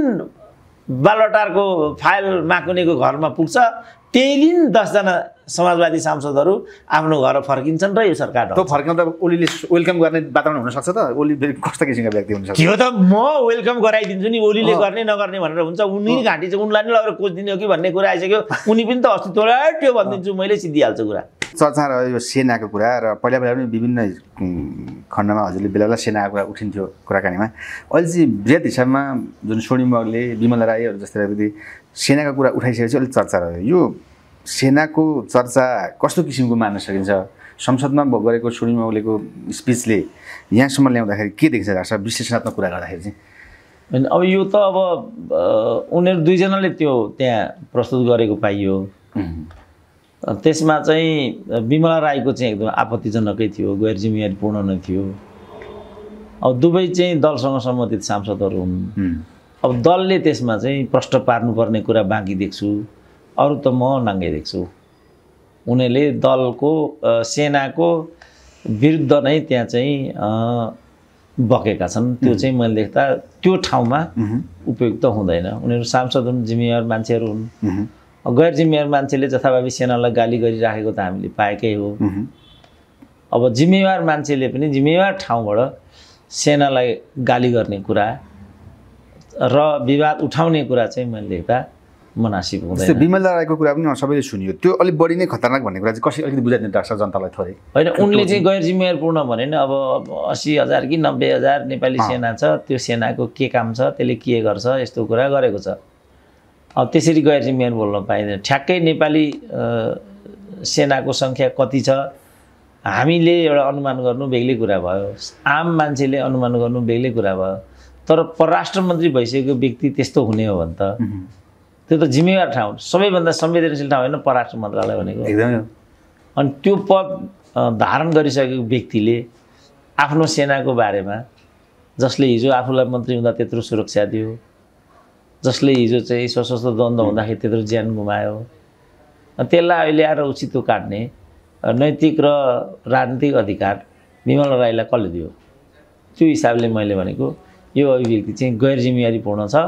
Speaker 1: बालटारको फाइल माकुनीको घरमा पुग्छ त्यही दिन दसजना समाजवादी सांसदहरू आफ्नो घर फर्किन्छन् र यो सरकार त फर्किँदा ओलीले वेलकम गर्ने वातावरण हुनसक्छ त ओली कस्तो
Speaker 2: किसिमको व्यक्ति हुन्छ त्यो त
Speaker 1: म वेलकम गराइदिन्छु नि ओलीले गर्ने नगर्ने भनेर हुन्छ उनी घाँटी चाहिँ उनलाई नै लगेर कोच दिने हो कि भन्ने कुरा आइसक्यो उनी पनि त अस्तित्वलाई त्यो भनिदिन्छु मैले सिद्धिहाल्छु कुरा चर्चा
Speaker 2: रह्यो यो सेनाको कुरा र पहिला पहिला पनि विभिन्न खण्डमा हजुरले बेला बेला सेनाको कुरा उठिन्थ्यो कुराकानीमा अहिले चाहिँ वृहत हिसाबमा जुन सोनिमगले विमल राईहरू जस्तै सेनाको कुरा उठाइसकेपछि अलिक चर्चा रह्यो यो सेनाको चर्चा कस्तो किसिमको मान्न सकिन्छ संसदमा गरेको सुरुमा मौलीको स्पिचले यहाँसम्म ल्याउँदाखेरि के देख्छ राख्छ
Speaker 1: विश्लेषणात्मक कुरा गर्दाखेरि चाहिँ होइन अब यो त अब उनीहरू दुईजनाले त्यो त्यहाँ प्रस्तुत गरेको पाइयो त्यसमा चाहिँ विमला राईको चाहिँ एकदम आपत्तिजनकै थियो गैर जिम्मेवारीपूर्ण नै थियो अब दुवै चाहिँ दलसँग सम्बन्धित सांसदहरू हुन् अब दलले त्यसमा चाहिँ प्रष्ट पार्नुपर्ने कुरा बाँकी देख्छु अरू त म नाङ्गै देख्छु उनीहरूले दलको सेनाको विरुद्ध नै त्यहाँ चाहिँ बकेका छन् त्यो चाहिँ मैले देख्दा त्यो ठाउँमा उपयुक्त हुँदैन उनीहरू सांसद हुन् जिम्मेवार मान्छेहरू
Speaker 2: हुन्
Speaker 1: गैर जिम्मेवार मान्छेले जथाभावी सेनालाई गाली गरिराखेको त हामीले पाएकै हो अब जिम्मेवार मान्छेले पनि जिम्मेवार ठाउँबाट सेनालाई गाली गर्ने कुरा र विवाद उठाउने कुरा चाहिँ मैले देख्दा मुनासिब हुँदैन
Speaker 2: विमल राईको कुरा पनि सबैले सुन्यो त्यो अलिक बढी नै खतरनाक भन्ने कुरा चाहिँ कसरी अलिकति बुझाइदिनु डाक्टर जनतालाई थोरै होइन उनले चाहिँ
Speaker 1: गैर पूर्ण भने अब अस्सी हजार कि नब्बे हजार नेपाली सेना छ त्यो सेनाको के काम छ त्यसले के गर्छ यस्तो कुरा गरेको छ अब त्यसरी गैर जिम्मेवार बोल्न पाइँदैन ठ्याक्कै नेपाली सेनाको सङ्ख्या कति छ हामीले एउटा अनुमान गर्नु बेग्लै कुरा भयो आम मान्छेले अनुमान गर्नु बेग्लै कुरा भयो तर परराष्ट्र मन्त्री भइसकेको व्यक्ति त्यस्तो हुने हो भने त त्यो त जिम्मेवार ठाउँ सबैभन्दा संवेदनशील ठाउँ होइन परराष्ट्र मन्त्रालय भनेको एकदमै अनि त्यो पद धारण गरिसकेको व्यक्तिले आफ्नो सेनाको बारेमा जसले हिजो आफूलाई मन्त्री हुँदा त्यत्रो सुरक्षा दियो जसले हिजो चाहिँ सशस्त्र द्वन्द्व हुँदाखेरि त्यत्रो ज्यान गुमायो त्यसलाई अहिले आएर उचित काट्ने नैतिक र राजनीतिक अधिकार विमल राईलाई कसले दियो त्यो हिसाबले मैले भनेको यो अभिव्यक्ति चाहिँ गैर जिम्मेवारीपूर्ण छ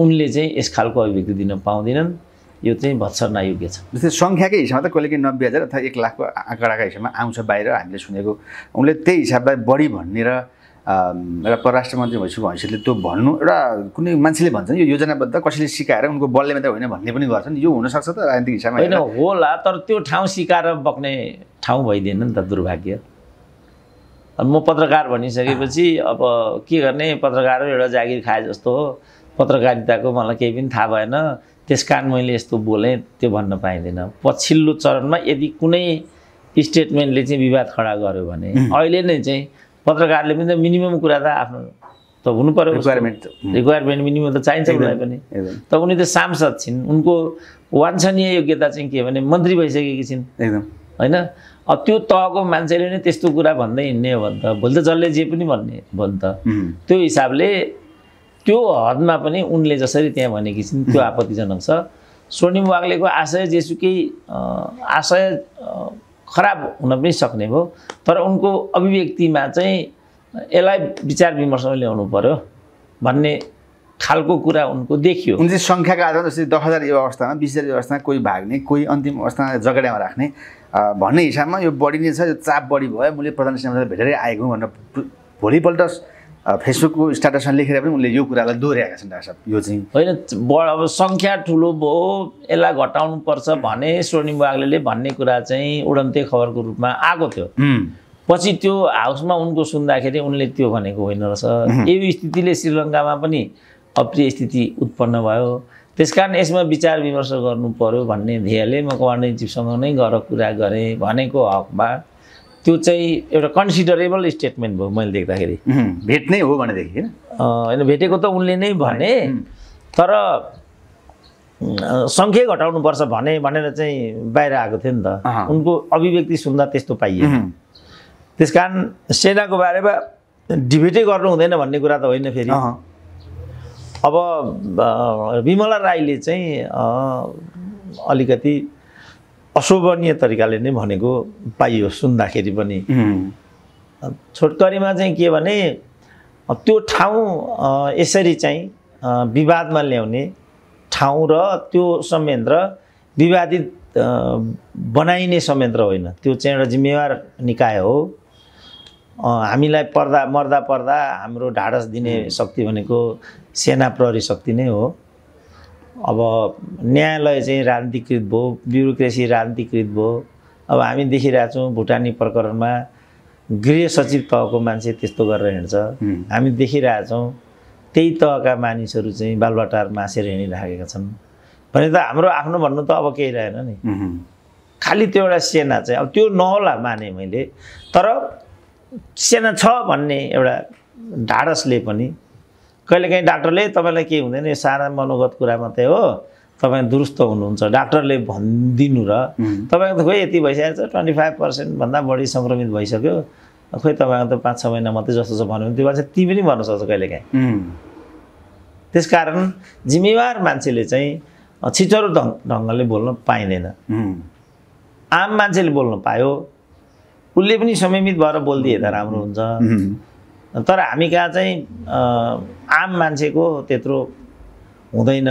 Speaker 1: उनले चाहिँ यस खालको अभिव्यक्ति दिन पाउँदैनन् यो चाहिँ भत्सर योग्य छ
Speaker 2: जस्तै सङ्ख्याकै हिसाबमा त कहिले कहीँ नब्बे हजार अथवा एक लाखको आँकडाका हिसाबमा आउँछ बाहिर हामीले सुनेको उनले त्यही हिसाबलाई बढी भनेर एउटा परराष्ट्र मन्त्री भइसक्यो हैसियतले त्यो भन्नु एउटा कुनै मान्छेले भन्छन् यो योजनाबद्ध कसैले सिकाएर उनको बलले मात्रै होइन भन्ने पनि गर्छन् यो हुनसक्छ त राजनीतिक हिसाबमा होइन
Speaker 1: होला तर त्यो ठाउँ सिकाएर बक्ने ठाउँ भइदिएन नि त दुर्भाग्य म पत्रकार भनिसकेपछि अब के गर्ने पत्रकार एउटा जागिर खाए जस्तो हो पत्रकारिताको मलाई केही पनि थाहा भएन त्यस कारण मैले यस्तो बोलेँ त्यो भन्न पाइँदैन पछिल्लो चरणमा यदि कुनै स्टेटमेन्टले चाहिँ विवाद खडा गर्यो भने अहिले नै चाहिँ पत्रकारले पनि त मिनिमम कुरा त आफ्नो त हुनु पऱ्यो रिक्वायरमेन्ट रिक्वायरमेन्ट मिनिमम त चाहिन्छ उसलाई पनि त उनी त सांसद छिन् उनको वान्छनीय योग्यता चाहिँ के भने मन्त्री भइसकेकी छिन् एकदम होइन अब त्यो तहको मान्छेले नै त्यस्तो कुरा भन्दै हिँड्ने हो भने त भोलि त जसले जे पनि भन्ने भन् त त्यो हिसाबले त्यो हदमा पनि उनले जसरी त्यहाँ भनेकी छिन् त्यो आपत्तिजनक छ स्वर्णिम वाग्लेको आशय जेसुकै आशय खराब हुन पनि सक्ने भयो तर उनको अभिव्यक्तिमा चाहिँ यसलाई विचार विमर्श ल्याउनु पऱ्यो भन्ने खालको कुरा उनको देखियो उन चाहिँ सङ्ख्याको
Speaker 2: आधारमा जस्तै दस हजार यो अवस्थामा बिस हजार यो अवस्थामा कोही भाग्ने कोही अन्तिम अवस्थामा जगडामा राख्ने भन्ने हिसाबमा यो बढी नै छ यो चाप बढी भयो मैले प्रधान भेटेरै आएको भनेर भोलिपल्ट
Speaker 1: फेसबुकको स्टाटसमा लेखेर पनि उनले यो कुरालाई दोहोऱ्याएका छन् डाक्टर साहब यो चाहिँ होइन अब सङ्ख्या ठुलो भयो यसलाई घटाउनुपर्छ भने स्वर्णिम बाग्लेले भन्ने कुरा चाहिँ उडन्ते खबरको रूपमा आएको थियो पछि त्यो हाउसमा उनको सुन्दाखेरि उनले त्यो भनेको होइन रहेछ यो स्थितिले श्रीलङ्कामा पनि अप्रिय स्थिति उत्पन्न भयो त्यस कारण यसमा विचार विमर्श गर्नु पऱ्यो भन्ने ध्येयले म कमान्डर चिफसँग नै गएर कुरा गरेँ भनेको हकमा त्यो चाहिँ एउटा कन्सिडरेबल स्टेटमेन्ट भयो मैले देख्दाखेरि भेट नै हो भनेदेखि होइन होइन भेटेको त उनले नै भने तर सङ्ख्या घटाउनुपर्छ भने भनेर चाहिँ बाहिर आएको थियो नि त उनको अभिव्यक्ति सुन्दा त्यस्तो पाइयो त्यस कारण सेनाको बारेमा डिबेटै गर्नु हुँदैन भन्ने कुरा त होइन फेरि अब विमला राईले चाहिँ अलिकति अशोभनीय तरिकाले नै भनेको पाइयो सुन्दाखेरि पनि छोटकरीमा चाहिँ के भने त्यो ठाउँ यसरी चाहिँ विवादमा ल्याउने ठाउँ र त्यो संयन्त्र विवादित बनाइने संयन्त्र होइन त्यो चाहिँ एउटा जिम्मेवार निकाय हो हामीलाई पर्दा मर्दा पर्दा हाम्रो ढाडस दिने शक्ति भनेको सेना प्रहरी शक्ति नै हो अब न्यायालय चाहिँ राजनीतिकृत भयो ब्युरोक्रेसी राजनीतिकृत भयो अब हामी देखिरहेछौँ भुटानी प्रकरणमा गृह सचिव तहको मान्छे त्यस्तो गरेर हिँड्छ हामी देखिरहेछौँ त्यही तहका मानिसहरू चाहिँ बालबाटार मासेर हिँडिराखेका छन् भने त हाम्रो आफ्नो भन्नु त अब केही रहेन नि खालि त्यो एउटा सेना चाहिँ अब त्यो नहोला माने मैले तर सेना छ भन्ने एउटा ढाडसले पनि कहिलेकाहीँ डाक्टरले तपाईँलाई के हुँदैन यो सारा मनोगत कुरा मात्रै हो तपाईँ दुरुस्त हुनुहुन्छ डाक्टरले भनिदिनु र तपाईँको त खोइ यति भइसकेको छ ट्वेन्टी फाइभ पर्सेन्टभन्दा बढी सङ्क्रमित भइसक्यो खोइ तपाईँको त पाँच छ महिना मात्रै जस्तो छ भन्यो भने त्यो मान्छे तिमी पनि भन्न सक्छ कहिलेकाहीँ त्यस कारण जिम्मेवार मान्छेले चाहिँ छिचरो ढङ ढङ्गले बोल्न पाइँदैन आम मान्छेले बोल्न पायो उसले पनि समयमित भएर बोलिदिए त राम्रो हुन्छ तर हामी कहाँ चाहिँ आम मान्छेको त्यत्रो हुँदैन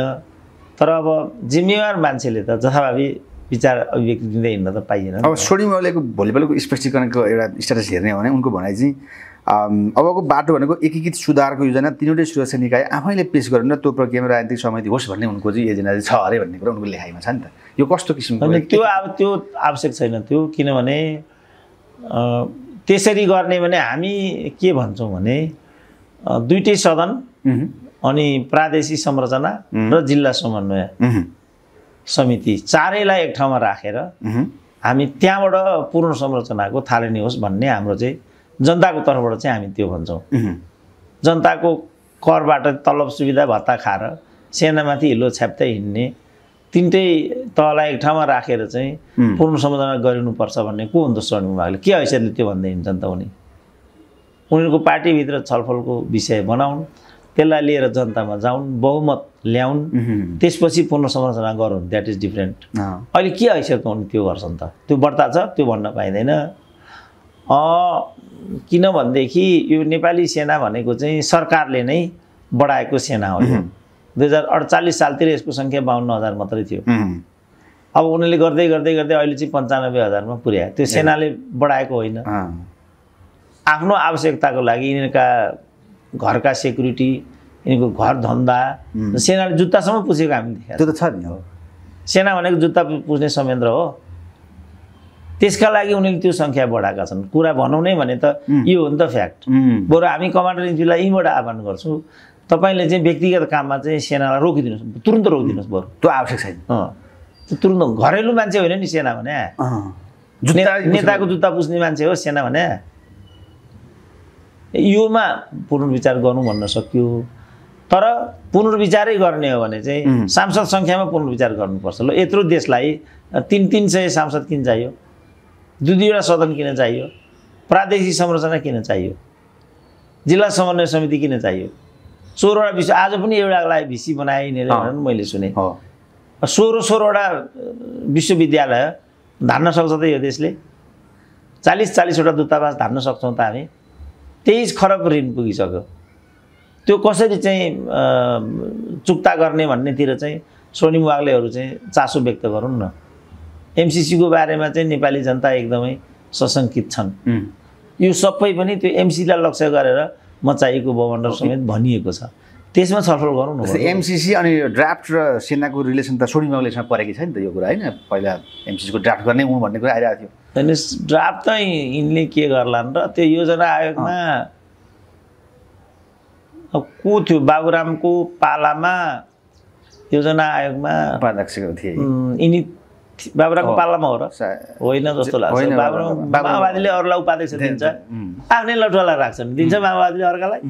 Speaker 1: तर अब जिम्मेवार मान्छेले त जथाभावी विचार अभिव्यक्ति दिँदै हिँड्न त पाइएन अब
Speaker 2: सोडियम ओलेको भोलिपल्टको स्पष्टीकरणको एउटा स्ट्याटस हेर्ने हो भने उनको भनाइ चाहिँ अबको बाटो भनेको एकीकृत सुधारको योजना तिनवटै सुरक्षा निकाय आफैले पेस गरेर त्यो प्रक्रियामा राजनीतिक समिति होस् भन्ने उनको चाहिँ एजेन्डा
Speaker 1: चाहिँ छ अरे भन्ने कुरा उनको लेखाइमा छ नि त यो कस्तो किसिमको त्यो अब त्यो आवश्यक छैन त्यो किनभने त्यसरी गर्ने भने हामी के भन्छौँ भने दुइटै सदन अनि प्रादेशिक संरचना र जिल्ला समन्वय समिति चारैलाई एक ठाउँमा राखेर हामी त्यहाँबाट पूर्ण संरचनाको थालनी होस् भन्ने हाम्रो चाहिँ जनताको तर्फबाट चाहिँ हामी त्यो भन्छौँ जनताको करबाट तलब सुविधा भत्ता खाएर सेनामाथि हिलो छ्याप्दै हिँड्ने तिनटै तहलाई एक ठाउँमा राखेर चाहिँ पूर्ण समाधान गरिनुपर्छ भन्ने को हुन्छ त श्रमिक विभागले के हैसियतले त्यो भन्दै हिँड्छन् त उनी उनीहरूको पार्टीभित्र छलफलको विषय बनाउन् त्यसलाई लिएर जनतामा जाउन् बहुमत ल्याउन् त्यसपछि पूर्ण संरचना गरौँ द्याट इज डिफ्रेन्ट अहिले के हैसियत हुन् त्यो गर्छन् त त्यो बढ्ता छ त्यो भन्न पाइँदैन किनभनेदेखि यो नेपाली सेना भनेको चाहिँ सरकारले नै बढाएको सेना हो दुई हजार अडचालिस सालतिर यसको सङ्ख्या बाहन्न हजार मात्रै थियो अब उनीहरूले गर्दै गर्दै गर्दै अहिले चाहिँ पन्चानब्बे हजारमा पुर्यायो त्यो सेनाले बढाएको होइन आफ्नो आवश्यकताको लागि यिनीहरूका घरका सेक्युरिटी यिनीहरूको घर धन्दा सेनाले जुत्तासम्म पुछेको हामी त्यो त छ नि हो सेना भनेको जुत्ता पुज्ने संयन्त्र हो त्यसका लागि उनीहरूले त्यो सङ्ख्या बढाएका छन् कुरा भनौँ नै भने त यो हो नि त फ्याक्ट बरु हामी कमान्डर इन्चिफलाई यहीँबाट आह्वान गर्छौँ तपाईँले चाहिँ व्यक्तिगत काममा चाहिँ सेनालाई रोकिदिनुहोस् तुरन्त रोकिदिनुहोस् बरु त्यो आवश्यक छैन तुरन्त घरेलु मान्छे होइन नि सेना भने नेताको जुत्ता पुस्ने मान्छे हो सेना भने योमा पुनर्विचार गर्नु भन्न सक्यो तर पुनर्विचारै गर्ने हो भने चाहिँ सांसद सङ्ख्यामा पुनर्विचार गर्नुपर्छ ल यत्रो देशलाई तिन तिन सय सांसद किन चाहियो दुई दुईवटा सदन किन चाहियो प्रादेशिक संरचना किन चाहियो जिल्ला समन्वय समिति किन चाहियो सोह्रवटा विषय आज पनि एउटालाई भिसी बनाइनेले भनेर मैले सुने सोह्र सोह्रवटा विश्वविद्यालय धान्न सक्छ त यो देशले चालिस चालिसवटा दूतावास धान्न सक्छौँ त हामी तेइस खरब ऋण पुगिसक्यो त्यो कसरी चाहिँ चुक्ता गर्ने भन्नेतिर चाहिँ सोनिम वाग्लेहरू चाहिँ चासो व्यक्त गरौँ न एमसिसीको बारेमा चाहिँ नेपाली जनता एकदमै सशङ्कित छन् यो सबै पनि त्यो एमसीलाई लक्ष्य गरेर म चाहिएको बमण्डल समेत भनिएको छ त्यसमा छलफल गरौँ न एमसिसी अनि ड्राफ्ट र सेनाको
Speaker 2: रिलेसन त सोडिङमा रिलेसनमा परेको छ नि त यो कुरा होइन पहिला एमसिसीको ड्राफ्ट गर्ने हुँ भन्ने कुरा आइरहेको थियो अनि
Speaker 1: ड्राफ्ट त यिनले के गर्लान् र त्यो योजना आयोगमा अब को थियो बाबुरामको पालामा योजना आयोगमा उपाध्यक्ष थिए यिनी बाबुराको पालामा हो र होइन जस्तो लाग्छ माओवादीले अरूलाई उपाध्यक्ष दिन्छ आफ्नै लटुवालाई राख्छन् दिन्छ माओवादीले अर्कालाई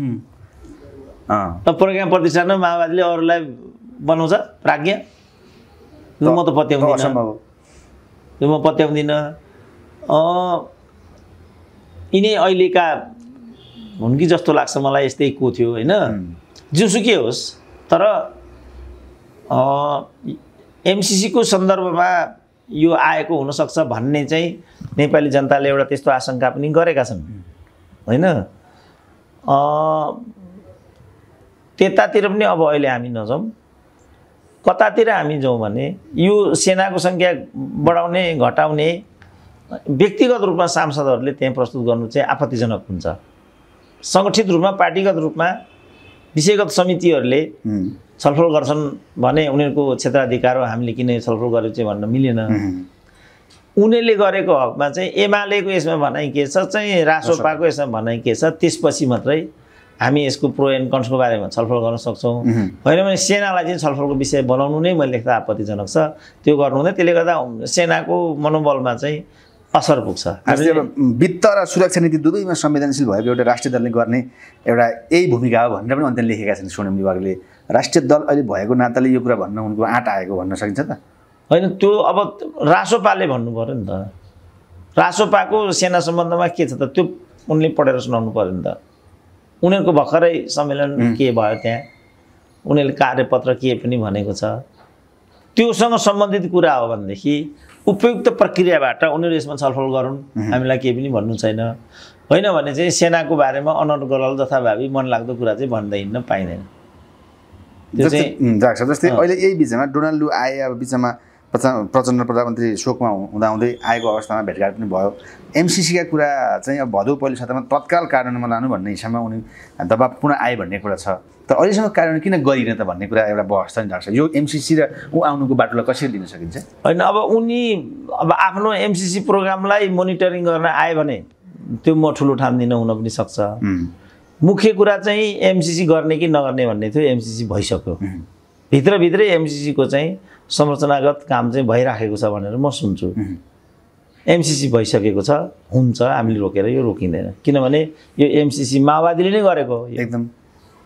Speaker 1: त प्रोग्राम प्रतिष्ठानमा माओवादीले अरूलाई बनाउँछ प्राज्ञ यो म त पत्याउँदिनँ यो म पत्याउँदिनँ यिनै अहिलेका हुन् कि जस्तो लाग्छ मलाई यस्तै को थियो होइन जुनसुकै होस् तर एमसिसीको सन्दर्भमा यो आएको हुनसक्छ भन्ने चाहिँ नेपाली जनताले एउटा त्यस्तो आशंका पनि गरेका छन् होइन त्यतातिर पनि अब अहिले हामी नजाउँ कतातिर हामी जाउँ भने यो सेनाको सङ्ख्या बढाउने घटाउने व्यक्तिगत रूपमा सांसदहरूले त्यहाँ प्रस्तुत गर्नु चाहिँ आपत्तिजनक हुन्छ सङ्गठित रूपमा पार्टीगत रूपमा विषयगत समितिहरूले छलफल गर्छन् भने उनीहरूको क्षेत्राधिकार हो हामीले किन छलफल गरेको चाहिँ भन्न मिलेन उनीहरूले गरेको हकमा चाहिँ एमालेको यसमा भनाइ के छ चाहिँ रासोपाको यसमा भनाइ के छ त्यसपछि मात्रै हामी यसको प्रो एन्ड कन्सको बारेमा छलफल गर्न सक्छौँ होइन भने सेनालाई चाहिँ छलफलको विषय बनाउनु नै मैले लेख्दा आपत्तिजनक छ त्यो गर्नु हुँदैन त्यसले गर्दा सेनाको मनोबलमा चाहिँ असर पुग्छ हामीले
Speaker 2: वित्त र सुरक्षा नीति दुवैमा संवेदनशील भएको एउटा राष्ट्रिय दलले गर्ने एउटा यही भूमिका हो भनेर पनि अन्त्यले लेखेका छन् सोनम विभागले राष्ट्रिय दल अहिले भएको नाताले यो कुरा भन्न उनको आँट
Speaker 1: आएको भन्न सकिन्छ त होइन त्यो अब रासोपाले भन्नु पऱ्यो नि त रासोपाको सेना सम्बन्धमा के छ त त्यो उनले पढेर सुनाउनु पऱ्यो नि त उनीहरूको भर्खरै सम्मेलन के भयो त्यहाँ उनीहरूले कार्यपत्र के पनि भनेको छ त्योसँग सम्बन्धित कुरा हो भनेदेखि उपयुक्त प्रक्रियाबाट उनीहरू यसमा छलफल गरौँ हामीलाई केही पनि भन्नु छैन होइन भने चाहिँ सेनाको बारेमा अनर्गल जथाभावी मनलाग्दो कुरा चाहिँ भन्दै हिँड्न पाइँदैन जस्तै
Speaker 2: जस्तै अहिले यही बिचमा डोनाल्ड लु आए अब बिचमा प्रचण्ड प्रचण्ड प्रधानमन्त्री शोकमा हुँदाहुँदै आएको अवस्थामा भेटघाट पनि भयो एमसिसीका कुरा चाहिँ अब भदौ पहिलो सातामा तत्काल कार्यान्वयनमा लानु भन्ने हिसाबमा उनी दबाब पुनः आए भन्ने कुरा छ त अहिलेसम्म कार्यान्वयन किन गरिनँ त भन्ने कुरा एउटा बहस छ नि लाग्छ यो एमसिसी र
Speaker 1: ऊ आउनुको बाटोलाई कसरी दिन सकिन्छ होइन अब उनी अब आफ्नो एमसिसी प्रोग्रामलाई मोनिटरिङ गर्न आयो भने त्यो म ठुलो ठान्दिनँ हुन पनि सक्छ मुख्य कुरा चाहिँ एमसिसी गर्ने कि नगर्ने भन्ने थियो एमसिसी भइसक्यो भित्रभित्रै एमसिसीको चाहिँ संरचनागत काम चाहिँ भइराखेको छ भनेर म सुन्छु एमसिसी भइसकेको छ हुन्छ हामीले रोकेर यो रोकिँदैन किनभने यो एमसिसी माओवादीले नै गरेको हो एकदम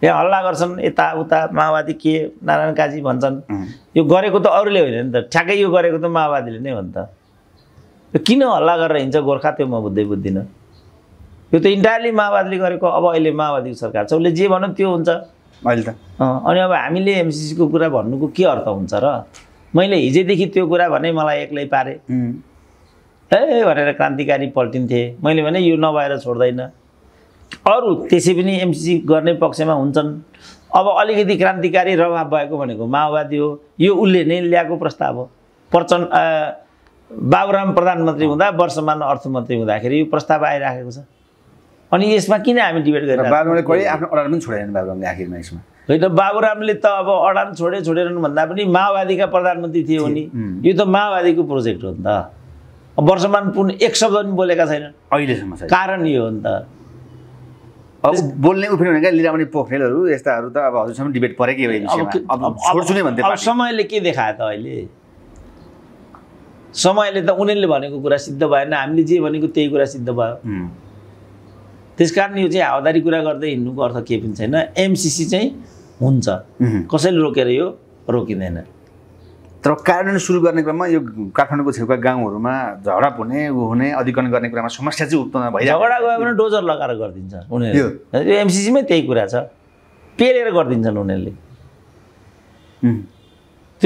Speaker 1: यहाँ हल्ला गर्छन् यताउता माओवादी के नारायण काजी भन्छन् यो गरेको त अरूले होइन नि त ठ्याक्कै यो गरेको त माओवादीले नै हो नि त यो किन हल्ला गरेर हिँड्छ गोर्खा त्यो म बुझ्दै बुझ्दिनँ यो त इन्टायरली माओवादीले गरेको अब अहिले माओवादीको सरकार छ उसले जे भन्यो त्यो हुन्छ अहिले त अनि अब हामीले एमसिसीको कुरा भन्नुको के अर्थ हुन्छ र मैले हिजैदेखि त्यो कुरा भने मलाई एक्लै पारे ए भनेर क्रान्तिकारी पल्टिन्थे मैले भने यो नभएर छोड्दैन अरू त्यसै पनि एमसिसी गर्ने पक्षमा हुन्छन् अब अलिकति क्रान्तिकारी रभाव भएको भनेको माओवादी हो यो उसले नै ल्याएको प्रस्ताव हो प्रचण्ड बाबुराम प्रधानमन्त्री हुँदा वर्षमान अर्थमन्त्री हुँदाखेरि यो प्रस्ताव आइराखेको छ अनि यसमा किन हामी डिबेट गरेर बाबुरामले आफ्नो पनि छोडेन
Speaker 2: बाबुरामले आखिरमा यसमा
Speaker 1: होइन बाबुरामले त अब अडान छोडे छोडेर भन्दा पनि माओवादीका प्रधानमन्त्री थिए नि यो त माओवादीको प्रोजेक्ट हो नि त वर्षमान पुन एक शब्द पनि बोलेका छैनन् अहिलेसम्म कारण यो हो नि त अब बोल्ने उफ्रियो क्या
Speaker 2: लिलामणि पोखरेलहरू यस्ताहरू त अब हजुरसम्म डिबेट परेकै भन्थे
Speaker 1: समयले के देखायो त अहिले समयले त उनीहरूले भनेको कुरा सिद्ध भएन हामीले जे भनेको त्यही कुरा सिद्ध भयो त्यसकारण यो चाहिँ हावादारी कुरा गर्दै हिँड्नुको अर्थ के पनि छैन एमसिसी चाहिँ हुन्छ कसैले रोकेर यो रोकिँदैन
Speaker 2: तर कार्यान्वयन सुरु गर्ने क्रममा यो काठमाडौँको छेउका गाउँहरूमा झडप हुने ऊ हुने अधिकरण
Speaker 1: गर्ने क्रममा समस्या चाहिँ उत्पन्न भइरहेको झगडा गयो भने डोजर लगाएर गरिदिन्छ उनीहरू यो एमसिसीमै त्यही कुरा छ पेलेर गरिदिन्छन् उनीहरूले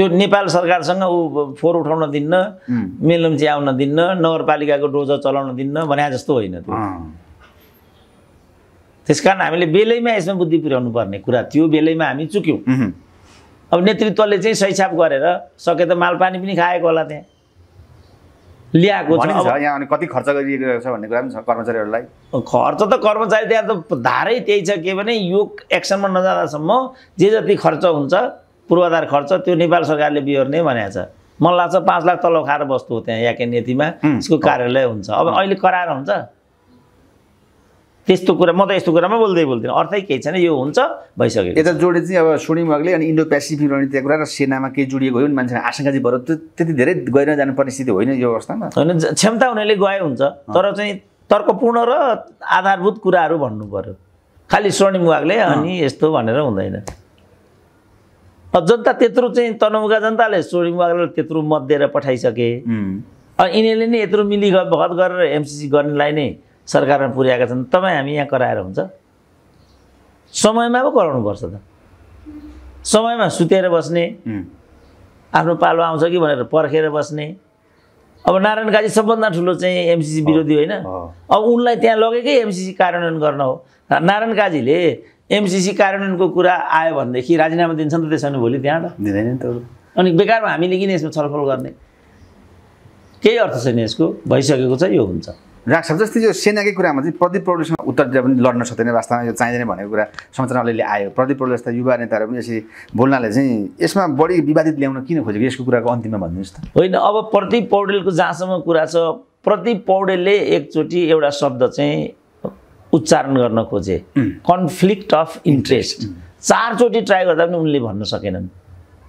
Speaker 1: त्यो नेपाल सरकारसँग ऊ फोहोर उठाउन दिन्न मेलम्ची आउन दिन्न नगरपालिकाको डोजर चलाउन दिन्न भने जस्तो होइन त्यो त्यस कारण हामीले बेलैमा यसमा बुद्धि पुर्याउनु पर्ने कुरा थियो बेलैमा हामी चुक्यौँ अब नेतृत्वले चाहिँ सैछाप गरेर सके त मालपानी पनि खाएको होला त्यहाँ ल्याएको यहाँ कति खर्च गरिएको छ भन्ने कुरा पनि छ कर्मचारीहरूलाई खर्च त कर्मचारी त्यहाँ त धारै त्यही छ के भने यो एक्सनमा नजाँदासम्म जे जति खर्च हुन्छ पूर्वाधार खर्च त्यो नेपाल सरकारले बिहोर्ने भनेको छ मलाई लाग्छ पाँच लाख तल खाएर बस्नु हो त्यहाँ याके केनेतीमा यसको कार्यालय हुन्छ अब अहिले करार हुन्छ त्यस्तो कुरा म त यस्तो कुरामा बोल्दै बोल्दिनँ अर्थै केही छैन यो हुन्छ भइसक्यो यता
Speaker 2: जोडे चाहिँ अब सोडिङ वागले अनि इन्डो पेसिफिक रणनीतिको कुरा र सेनामा केही जोडिएको हो नि
Speaker 1: आशंका चाहिँ भयो त्यति धेरै गएर जानुपर्ने स्थिति होइन यो अवस्थामा होइन क्षमता उनीहरूले गए हुन्छ तर चाहिँ तर्कपूर्ण र आधारभूत कुराहरू भन्नु पऱ्यो खालि स्वर्णिम वागले अनि यस्तो भनेर हुँदैन जनता त्यत्रो चाहिँ तनमुगा जनताले स्वर्णिम वागले त्यत्रो मत दिएर पठाइसके अनि यिनीहरूले नै यत्रो मिलिगत भगत गरेर एमसिसी गर्नेलाई नै सरकारमा पुर्याएका छन् तपाईँ हामी यहाँ कराएर हुन्छ समयमा पो पर्छ त समयमा सुतेर बस्ने आफ्नो पालो आउँछ कि भनेर पर्खेर बस्ने अब नारायण काजी सबभन्दा ठुलो चाहिँ एमसिसी विरोधी होइन अब उनलाई त्यहाँ लगेकै एमसिसी कार्यान्वयन गर्न हो नारायण काजीले एमसिसी कार्यान्वयनको कुरा आयो भनेदेखि राजीनामा दिन्छन् त त्यसो भने भोलि त्यहाँबाट दिँदैन नि त अनि बेकारमा हामीले किन यसमा छलफल गर्ने केही अर्थ छैन यसको भइसकेको छ यो हुन्छ
Speaker 2: राख्छ जस्तै यो सेनाकै कुरामा चाहिँ प्रदीप पौडेलसँग उत्तर दिएर पनि लड्न सक्दैन वास्तवमा यो चाहिँदैन भनेको कुरा समाचार अलिअलि आयो प्रदीप पौडेल जस्ता युवा नेताहरू पनि यसरी बोल्नाले चाहिँ यसमा बढी विवादित ल्याउन किन खोजेको
Speaker 1: यसको कुराको अन्तिममा भनिदिनुहोस् त होइन अब प्रदीप पौडेलको जहाँसम्म कुरा छ प्रदीप पौडेलले एकचोटि एउटा शब्द चाहिँ उच्चारण गर्न खोजे कन्फ्लिक्ट अफ इन्ट्रेस्ट चारचोटि ट्राई गर्दा पनि उनले भन्न सकेनन्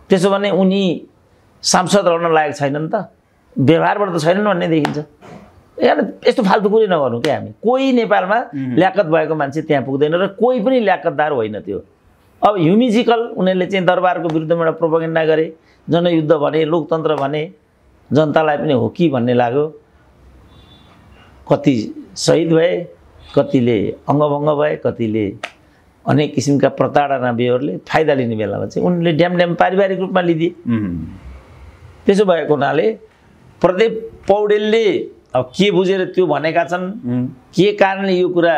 Speaker 1: त्यसो भने उनी सांसद रहन लायक छैनन् त व्यवहारबाट त छैनन् भन्ने देखिन्छ यहाँ यस्तो फाल्तु कुरै नगरौँ क्या हामी कोही नेपालमा ल्याकत भएको मान्छे त्यहाँ पुग्दैन र कोही पनि ल्याकतदार होइन त्यो अब ह्युमिजिकल उनीहरूले चाहिँ दरबारको विरुद्धमा एउटा प्रोपोगेन्डा गरे जनयुद्ध भने लोकतन्त्र भने जनतालाई पनि हो कि भन्ने लाग्यो कति सहिद भए कतिले अङ्गभङ्ग भए कतिले अनेक किसिमका प्रताडना बेहोरले फाइदा लिने बेलामा चाहिँ उनले ड्याम ड्याम पारिवारिक रूपमा लिदिए त्यसो भएको हुनाले प्रदीप पौडेलले अब के बुझेर त्यो भनेका छन् के कारणले यो कुरा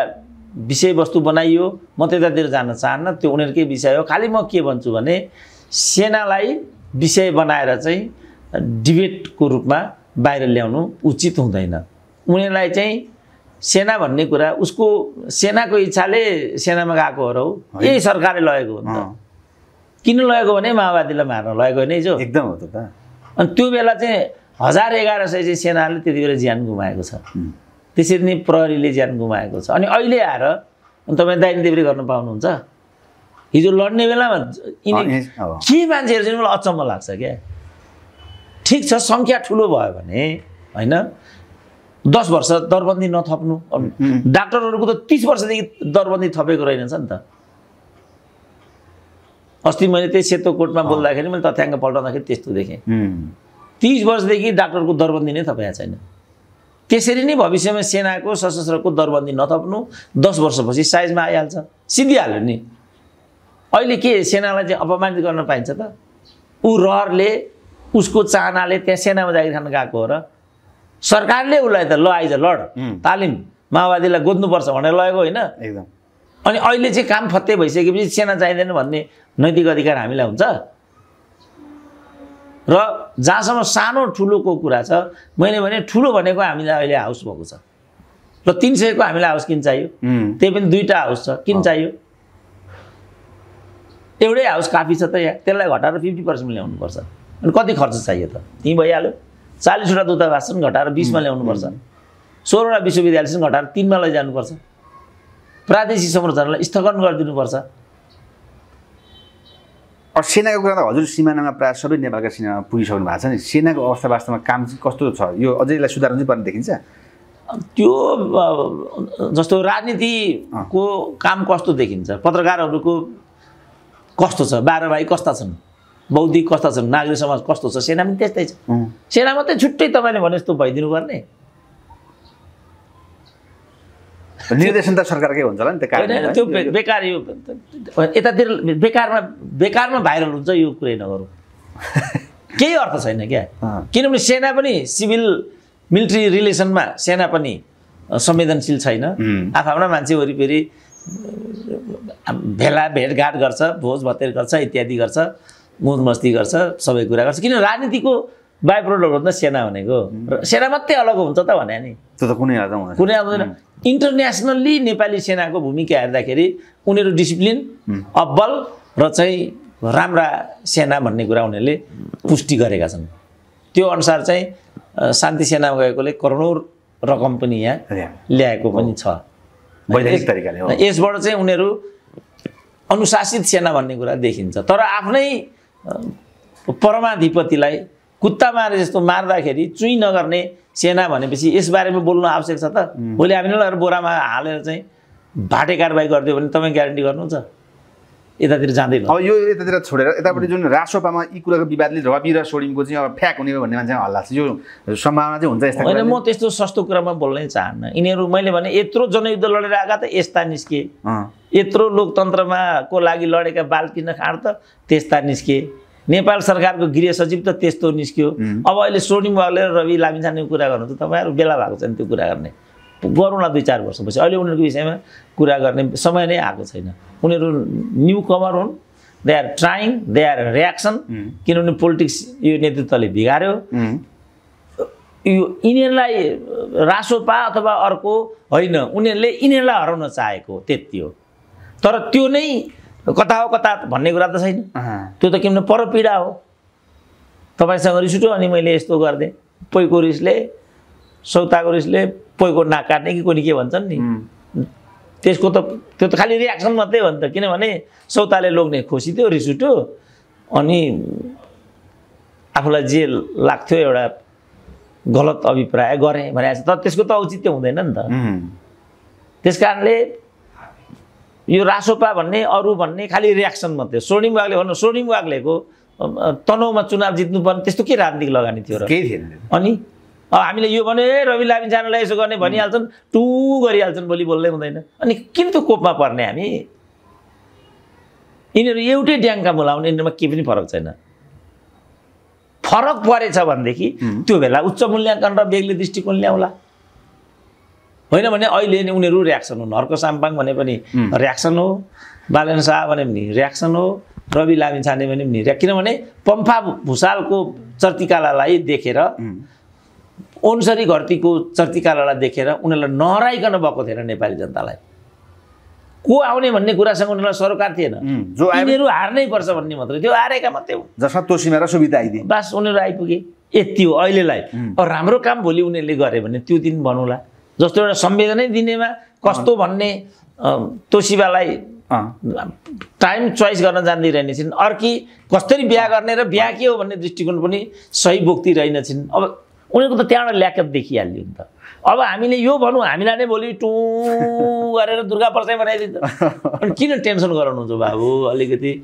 Speaker 1: विषयवस्तु बनाइयो म त्यतातिर जान चाहन्न त्यो उनीहरूकै विषय हो खालि म के भन्छु भने सेनालाई विषय बनाएर चाहिँ डिबेटको रूपमा बाहिर ल्याउनु उचित हुँदैन उनीहरूलाई चाहिँ सेना भन्ने कुरा उसको सेनाको इच्छाले सेनामा गएको हो र हो यही सरकारले लगेको हो किन लगेको भने माओवादीलाई मार्न लगेको होइन हिजो एकदम हो त अनि त्यो बेला चाहिँ हजार एघार सय चाहिँ सेनाले त्यति बेला ज्यान गुमाएको छ त्यसरी नै प्रहरीले ज्यान गुमाएको छ अनि अहिले आएर तपाईँ दाइन देब्री गर्न पाउनुहुन्छ हिजो लड्ने बेलामा यिनी के मान्छेहरू चाहिँ मलाई अचम्म लाग्छ क्या ठिक छ सङ्ख्या ठुलो भयो भने होइन दस वर्ष दरबन्दी नथप्नु डाक्टरहरूको त तिस वर्षदेखि दरबन्दी थपेको रहेनछ नि त अस्ति मैले त्यही सेतो कोटमा बोल्दाखेरि मैले तथ्याङ्क पल्टाउँदाखेरि त्यस्तो देखेँ तिस वर्षदेखि डाक्टरको दरबन्दी नै थपाएको छैन त्यसरी नै भविष्यमा सेनाको सशस्त्रको दरबन्दी नथप्नु दस वर्षपछि साइजमा आइहाल्छ सिद्धिहाल्यो नि अहिले के सेनालाई चाहिँ अपमानित गर्न पाइन्छ त ऊ रहरले उसको चाहनाले त्यहाँ सेनामा जागिर खान गएको हो र सरकारले उसलाई त ल आइज लड तालिम माओवादीलाई गोद्नुपर्छ भनेर लगेको होइन एकदम अनि अहिले चाहिँ काम फत्ते भइसकेपछि सेना चाहिँदैन भन्ने नैतिक अधिकार हामीलाई हुन्छ र जहाँसम्म सानो ठुलोको कुरा छ मैले भने ठुलो भनेको हामीलाई अहिले हाउस भएको छ र तिन सयको हामीलाई हाउस किन चाहियो त्यही पनि दुईवटा हाउस छ किन चाहियो एउटै हाउस काफी छ त यहाँ त्यसलाई घटाएर फिफ्टी पर्सेन्ट ल्याउनुपर्छ अनि कति खर्च चाहियो त त्यहीँ भइहाल्यो चालिसवटा दूतावास छन् घटाएर बिसमा ल्याउनुपर्छ सोह्रवटा विश्वविद्यालय छन् घटाएर तिनमा लैजानुपर्छ प्रादेशिक संरचनालाई स्थगन गरिदिनुपर्छ
Speaker 2: सेनाको कुरा त हजुर सिमानामा प्रायः सबै नेपालका सिनामा पुगिसक्नु भएको छ नि सेनाको अवस्था वास्तवमा काम चाहिँ कस्तो छ यो अझै यसलाई सुधार चाहिँ पर्ने देखिन्छ
Speaker 1: त्यो जस्तो राजनीतिको काम कस्तो देखिन्छ पत्रकारहरूको कस्तो छ भाइ कस्ता छन् बौद्धिक कस्ता छन् नागरिक समाज कस्तो छ सेना पनि त्यस्तै छ सेना मात्रै छुट्टै तपाईँले भने जस्तो भइदिनु पर्ने निर्देशन त सरकारकै हुन्छ होला नि त्यो त्यो बेकार यो यतातिर बेकारमा बेकारमा भाइरल हुन्छ यो कुरै नगरौँ केही अर्थ छैन क्या किनभने सेना पनि सिभिल मिलिट्री रिलेसनमा सेना पनि संवेदनशील छैन आफ्ना मान्छे वरिपरि भेला भेटघाट गर्छ भोज भतेर गर्छ इत्यादि गर्छ मौज मस्ती गर्छ सबै कुरा गर्छ किन राजनीतिको बाई प्रोडक्ट सेना भनेको र सेना मात्रै अलग हुन्छ त भने नि त्यो त कुनै कुनै आउँदैन इन्टरनेसनल्ली नेपाली सेनाको भूमिका हेर्दाखेरि उनीहरू डिसिप्लिन अब्बल र चाहिँ राम्रा सेना भन्ने कुरा उनीहरूले पुष्टि गरेका छन् त्यो अनुसार चाहिँ शान्ति सेना गएकोले करोडौँ रकम पनि यहाँ ल्याएको पनि छ यसबाट चाहिँ उनीहरू अनुशासित सेना भन्ने कुरा देखिन्छ तर आफ्नै परमाधिपतिलाई कुत्ता मारे जस्तो मार्दाखेरि चुइँ नगर्ने सेना भनेपछि यसबारेमा बोल्नु आवश्यक छ त भोलि हामीले लगेर बोरामा हालेर चाहिँ भाटे कारवाही गरिदियो भने तपाईँ ग्यारेन्टी गर्नुहुन्छ यतातिर जाँदैन अब
Speaker 2: यो यतातिर छोडेर यतापट्टि जुन रासोपामा यी कुराको विवादले रवि र सोडिङको
Speaker 1: चाहिँ अब फ्याक हुने भन्ने मान्छे हल्ला
Speaker 2: छ यो सम्भावना चाहिँ
Speaker 1: हुन्छ यस्तो होइन म त्यस्तो सस्तो कुरामा बोल्नै चाहन्न यिनीहरू मैले भने यत्रो जनयुद्ध लडेर आएका त यस्ता निस्के यत्रो लोकतन्त्रमा को लागि लडेका बाल किन्न खाँड त त्यस्ता निस्के नेपाल सरकारको गृह सचिव त त्यस्तो निस्क्यो अब अहिले सोनिम रवि लामिछाने कुरा गर्नु त तपाईँहरू बेला भएको छ नि त्यो कुरा गर्ने गरौँला दुई चार वर्षपछि अहिले उनीहरूको विषयमा कुरा गर्ने समय नै आएको छैन उनीहरू न्यु कमर हुन् they are trying they are reaction किनभने पोलिटिक्स यो नेतृत्वले बिगार्यो यो यिनीहरूलाई रासोपा अथवा अर्को होइन उनीहरूले यिनीहरूलाई हराउन चाहेको त्यति हो तर त्यो नै कता हो कता भन्ने कुरा त छैन त्यो त के पर पीडा हो तपाईँसँग रिस उठ्यो अनि मैले यस्तो गरिदिएँ पोइको रिसले सौताको रिसले पोइको नाक काट्ने कि कोही के भन्छन् नि त्यसको त त्यो त खालि रियाक्सन मात्रै हो नि त किनभने सौताले लोग्ने खुसी थियो रिस उठ्यो अनि आफूलाई जे लाग्थ्यो एउटा गलत अभिप्राय गरेँ भने तर त्यसको त औचित्य हुँदैन नि त त्यस कारणले यो रासोपा भन्ने अरू भन्ने खालि रियाक्सन मात्रै स्वर्णिम वागले भन्नु स्वर्णिम वागलेको तनहुमा चुनाव जित्नुपर्ने त्यस्तो के राजनीतिक लगानी थियो र केही थिएन अनि अब हामीले यो भने रवि लामिछानेलाई यसो गर्ने भनिहाल्छन् टु गरिहाल्छन् भोलि बोल्दै हुँदैन अनि किन त्यो कोपमा पर्ने हामी यिनीहरू एउटै ड्याङ्का मुलाउने यिनीहरूमा केही पनि फरक छैन फरक परेछ भनेदेखि त्यो बेला उच्च मूल्याङ्कन र बेग्लै दृष्टिकोण ल्याउला होइन भने अहिले उनीहरू रियाक्सन हो नर्को साम्पाङ भने पनि रियाक्सन हो बालन शाह भने पनि रियाक्सन हो रवि लामी छाने भने पनि रिया किनभने पम्फा भुसालको चर्तिकालालाई देखेर ओन्सरी घरतीको चर्तिकालालाई देखेर उनीहरूलाई नहराइकन भएको थिएन नेपाली जनतालाई को आउने भन्ने कुरासँग उनीहरूलाई सरोकार थिएन जो उनीहरू हार्नै पर्छ भन्ने मात्रै त्यो हारेका मात्रै हो
Speaker 2: जसमा तोसीमा र सुविधा आइदिए
Speaker 1: बास उनीहरू आइपुगे यति हो अहिलेलाई राम्रो काम भोलि उनीहरूले गरे भने त्यो दिन भनौँला जस्तो एउटा संवेदनै दिनेमा कस्तो भन्ने तोसिबालाई टाइम चोइस गर्न जान्दै रहनेछन् अर्की कसरी बिहा गर्ने र बिहा के हो भन्ने दृष्टिकोण पनि सही बोक्ति रहेनछन् अब उनीहरूको त त्यहाँबाट ल्याक देखिहाल्यो नि त अब हामीले यो भनौँ हामीलाई नै भोलि टु गरेर दुर्गा प्रसाई बनाइदिन्छ किन टेन्सन गराउनुहुन्छ बाबु अलिकति